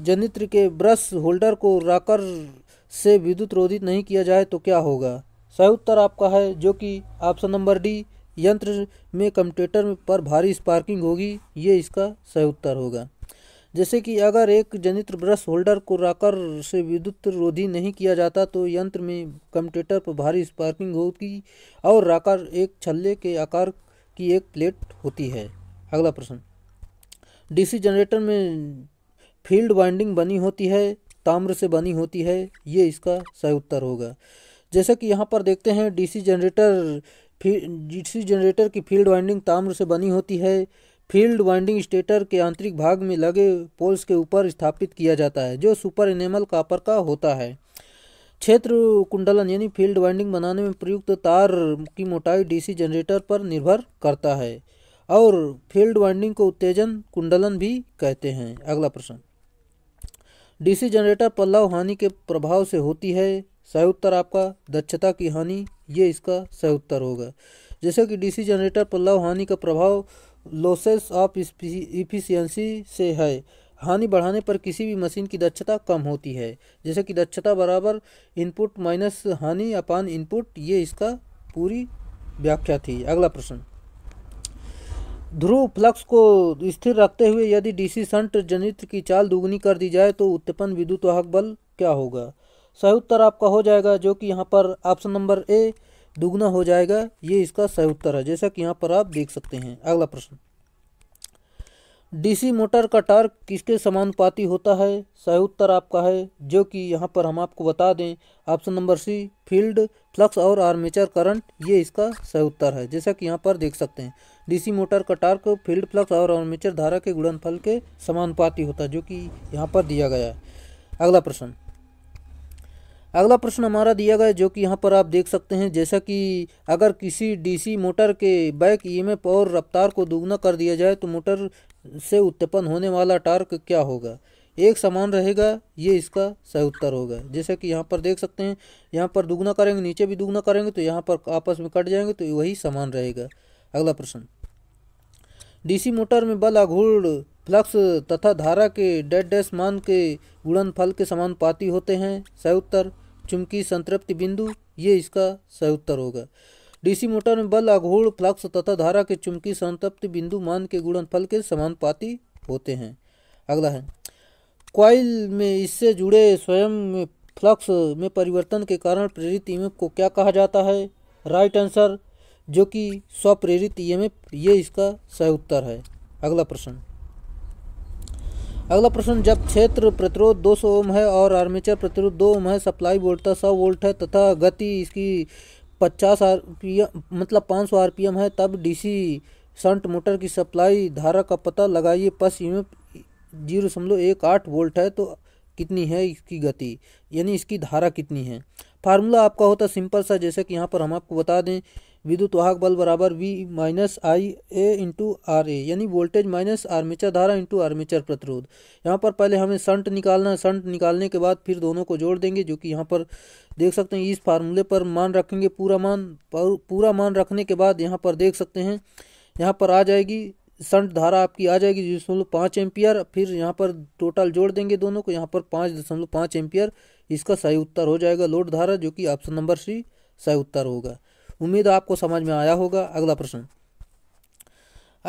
जनित्र के ब्रश होल्डर को राकर से विद्युत रोधित नहीं किया जाए तो क्या होगा सही उत्तर आपका है जो कि ऑप्शन नंबर डी यंत्र में कम्यूटेटर पर भारी स्पार्किंग होगी ये इसका सही उत्तर होगा जैसे कि अगर एक जनित्र ब्रश होल्डर को राकर से विद्युत रोधी नहीं किया जाता तो यंत्र में कम्यूटेटर पर भारी स्पार्किंग होगी और राकर एक छल्ले के आकार की एक प्लेट होती है अगला प्रश्न डीसी जनरेटर में फील्ड वाइंडिंग बनी होती है ताम्र से बनी होती है ये इसका सही उत्तर होगा जैसे कि यहाँ पर देखते हैं डीसी जनरेटर डीसी जनरेटर की फील्ड वाइंडिंग ताम्र से बनी होती है फील्ड वाइंडिंग स्टेटर के आंतरिक भाग में लगे पोल्स के ऊपर स्थापित किया जाता है जो सुपर इनेमल कापर का होता है क्षेत्र कुंडलन यानी फील्ड वाइंडिंग बनाने में प्रयुक्त तार की मोटाई डीसी जनरेटर पर निर्भर करता है और फील्ड वाइंडिंग को उत्तेजन कुंडलन भी कहते हैं अगला प्रश्न डीसी जनरेटर पल्लव हानि के प्रभाव से होती है सही उत्तर आपका दक्षता की हानि ये इसका सही उत्तर होगा जैसे कि डीसी जनरेटर पर लव हानि का प्रभाव लॉसेस ऑफ इफिशियंसी से है हानि बढ़ाने पर किसी भी मशीन की दक्षता कम होती है जैसे कि दक्षता बराबर इनपुट माइनस हानि अपान इनपुट ये इसका पूरी व्याख्या थी अगला प्रश्न ध्रुव फ्लक्स को स्थिर रखते हुए यदि डीसी संट जनित्र की चाल दुगनी कर दी जाए तो उत्पन्न विद्युत वाहक बल क्या होगा सही उत्तर आपका हो जाएगा जो कि यहाँ पर ऑप्शन नंबर ए दुगना हो जाएगा ये इसका सही उत्तर है जैसा कि यहाँ पर आप देख सकते हैं अगला प्रश्न डीसी मोटर का टार्क किसके समानुपाती होता है सही उत्तर आपका है जो कि यहाँ पर हम आपको बता दें option number C field flux और आर्मेचर करंट ये इसका सही उत्तर है जैसा कि यहाँ पर देख सकते हैं डीसी मोटर का टार्क फील्ड फ्लक्स और आर्मेचर धारा के गुणनफल के समानुपाती होता है जो कि यहाँ पर दिया गया है अगला प्रश्न अगला प्रश्न हमारा दिया गया जो कि यहाँ पर आप देख सकते हैं जैसा कि अगर किसी डीसी मोटर के बैक ईएमएफ और रफ्तार को दोगुना कर दिया जाए तो मोटर से उत्पन्न होने वाला टार्क क्या होगा एक समान रहेगा ये इसका सही उत्तर होगा जैसा कि यहाँ पर देख सकते हैं यहाँ पर दोगुना करेंगे नीचे भी दोगुना करेंगे तो यहाँ पर आपस में कट जाएंगे तो वही समान रहेगा अगला प्रश्न डीसी मोटर में बल अघूर्ण फ्लक्स तथा धारा के डेड डैश मान के गुणनफल के समानुपाती होते हैं सही उत्तर चुमकी संतृप्ति बिंदु ये इसका सही उत्तर होगा डीसी मोटर में बल आघूर्ण फ्लक्स तथा धारा के चुमकी संतृप्त बिंदु मान के गुणनफल के समानुपाती होते हैं अगला है क्वाइल में इससे जुड़े स्वयं फ्लक्स में परिवर्तन के कारण प्रेरित ईएमएफ को क्या कहा जाता है राइट आंसर जो कि स्वप्रेरित ईएमएफ ये इसका सही उत्तर है अगला प्रश्न अगला प्रश्न जब क्षेत्र प्रतिरोध 200 ओम है और आर्मेचर प्रतिरोध 2 ओम है सप्लाई वोल्टता सौ वोल्ट है तथा गति इसकी 50 आरपीएम मतलब 500 आरपीएम है तब डीसी शंट मोटर की सप्लाई धारा का पता लगाइए पस यूनिट जीरो दशमलव एक आठ वोल्ट है तो कितनी है इसकी गति यानी इसकी धारा कितनी है फार्मूला आपका होता सिंपल सा जैसे कि यहाँ पर हम आपको बता दें विद्युत वाहक बल बराबर V minus I A into R A यानी वोल्टेज माइनस आर्मेचर धारा इंटू आर्मेचर प्रतिरोध यहाँ पर पहले हमें संट निकालना है संट निकालने के बाद फिर दोनों को जोड़ देंगे जो कि यहाँ पर देख सकते हैं इस फार्मूले पर मान रखेंगे पूरा मान पूरा मान रखने के बाद यहाँ पर देख सकते हैं यहाँ पर आ जाएगी संट धारा आपकी आ जाएगी जीरो दशमलव पाँच एम्पियर फिर यहाँ पर टोटल जोड़ देंगे दोनों को यहाँ पर पाँच दशमलव पाँच एम्पियर इसका सही उत्तर हो जाएगा लोड धारा जो कि ऑप्शन नंबर सी सही उत्तर होगा उम्मीद आपको समझ में आया होगा अगला प्रश्न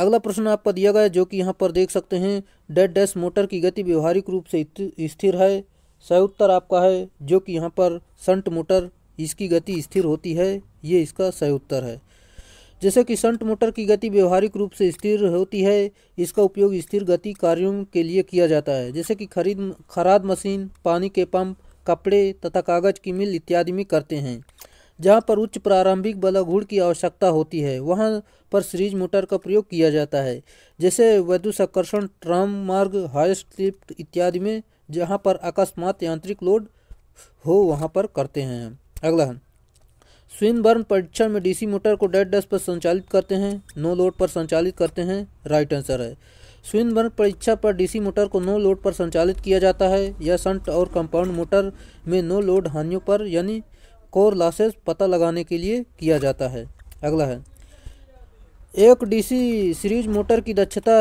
अगला प्रश्न आपका दिया गया जो कि यहाँ पर देख सकते हैं डेड डैश मोटर की गति व्यवहारिक रूप से स्थिर है सही उत्तर आपका है जो कि यहाँ पर संट मोटर इसकी गति स्थिर होती है ये इसका सही उत्तर है जैसे कि संट मोटर की गति व्यवहारिक रूप से स्थिर होती है इसका उपयोग स्थिर गति कार्यों के लिए किया जाता है जैसे कि खरीद खराद मशीन पानी के पंप कपड़े तथा कागज़ की मिल इत्यादि में करते हैं जहाँ पर उच्च प्रारंभिक बल गुण की आवश्यकता होती है वहाँ पर सीरीज मोटर का प्रयोग किया जाता है जैसे आकर्षण ट्राम मार्ग हाइस्ट लिफ्ट इत्यादि में जहाँ पर अकस्मात यांत्रिक लोड हो वहाँ पर करते हैं अगला स्विनबर्न परीक्षण में डीसी मोटर को डेड डस्ट पर संचालित करते हैं नो लोड पर संचालित करते हैं राइट आंसर है स्विनबर्न परीक्षा पर डीसी मोटर को नो लोड पर संचालित किया जाता है यह संट और कंपाउंड मोटर में नो लोड हानियों पर यानी कोर लॉसेस पता लगाने के लिए किया जाता है अगला है एक डीसी सीरीज मोटर की दक्षता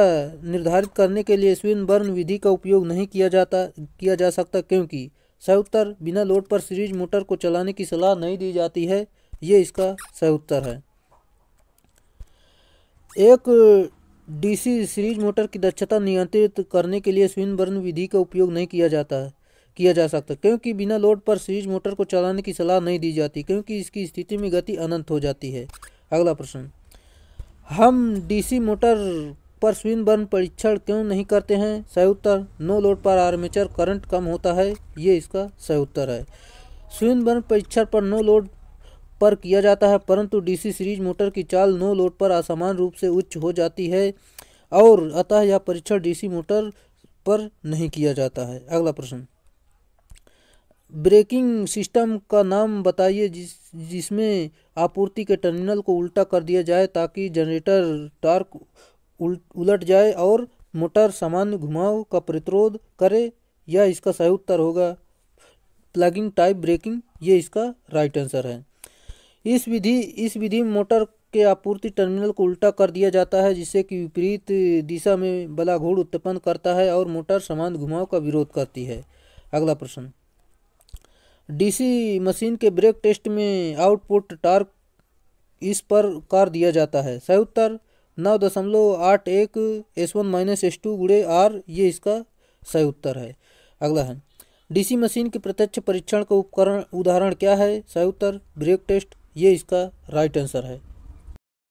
निर्धारित करने के लिए स्विन बर्न विधि का उपयोग नहीं किया जाता किया जा सकता क्योंकि उत्तर बिना लोड पर सीरीज मोटर को चलाने की सलाह नहीं दी जाती है ये इसका उत्तर है एक डीसी सीरीज मोटर की दक्षता नियंत्रित करने के लिए स्विन बर्न विधि का उपयोग नहीं किया जाता है किया जा सकता क्योंकि बिना लोड पर सीरीज मोटर को चलाने की सलाह नहीं दी जाती क्योंकि इसकी स्थिति में गति अनंत हो जाती है अगला प्रश्न हम डीसी मोटर पर स्विन बर्न परीक्षण क्यों नहीं करते हैं सही उत्तर नो लोड पर आर्मेचर करंट कम होता है ये इसका सही उत्तर है स्विन बर्न परीक्षण पर नो लोड पर किया जाता है परंतु डीसी सीरीज मोटर की चाल नो लोड पर असमान रूप से उच्च हो जाती है और अतः यह परीक्षण डीसी मोटर पर नहीं किया जाता है अगला प्रश्न ब्रेकिंग सिस्टम का नाम बताइए जिस जिसमें आपूर्ति के टर्मिनल को उल्टा कर दिया जाए ताकि जनरेटर टार्क उल, उलट जाए और मोटर सामान्य घुमाव का प्रतिरोध करे या इसका सही उत्तर होगा प्लगिंग टाइप ब्रेकिंग ये इसका राइट आंसर है इस विधि इस विधि में मोटर के आपूर्ति टर्मिनल को उल्टा कर दिया जाता है जिससे कि विपरीत दिशा में बला घोड़ उत्पन्न करता है और मोटर समान घुमाव का विरोध करती है अगला प्रश्न डीसी मशीन के ब्रेक टेस्ट में आउटपुट टार्क इस पर कार दिया जाता है सही उत्तर नौ दशमलव आठ एक S one minus S two गुड़े आर ये इसका सही उत्तर है अगला है डीसी मशीन के प्रत्यक्ष परीक्षण का उपकरण उदाहरण क्या है सही उत्तर ब्रेक टेस्ट ये इसका राइट आंसर है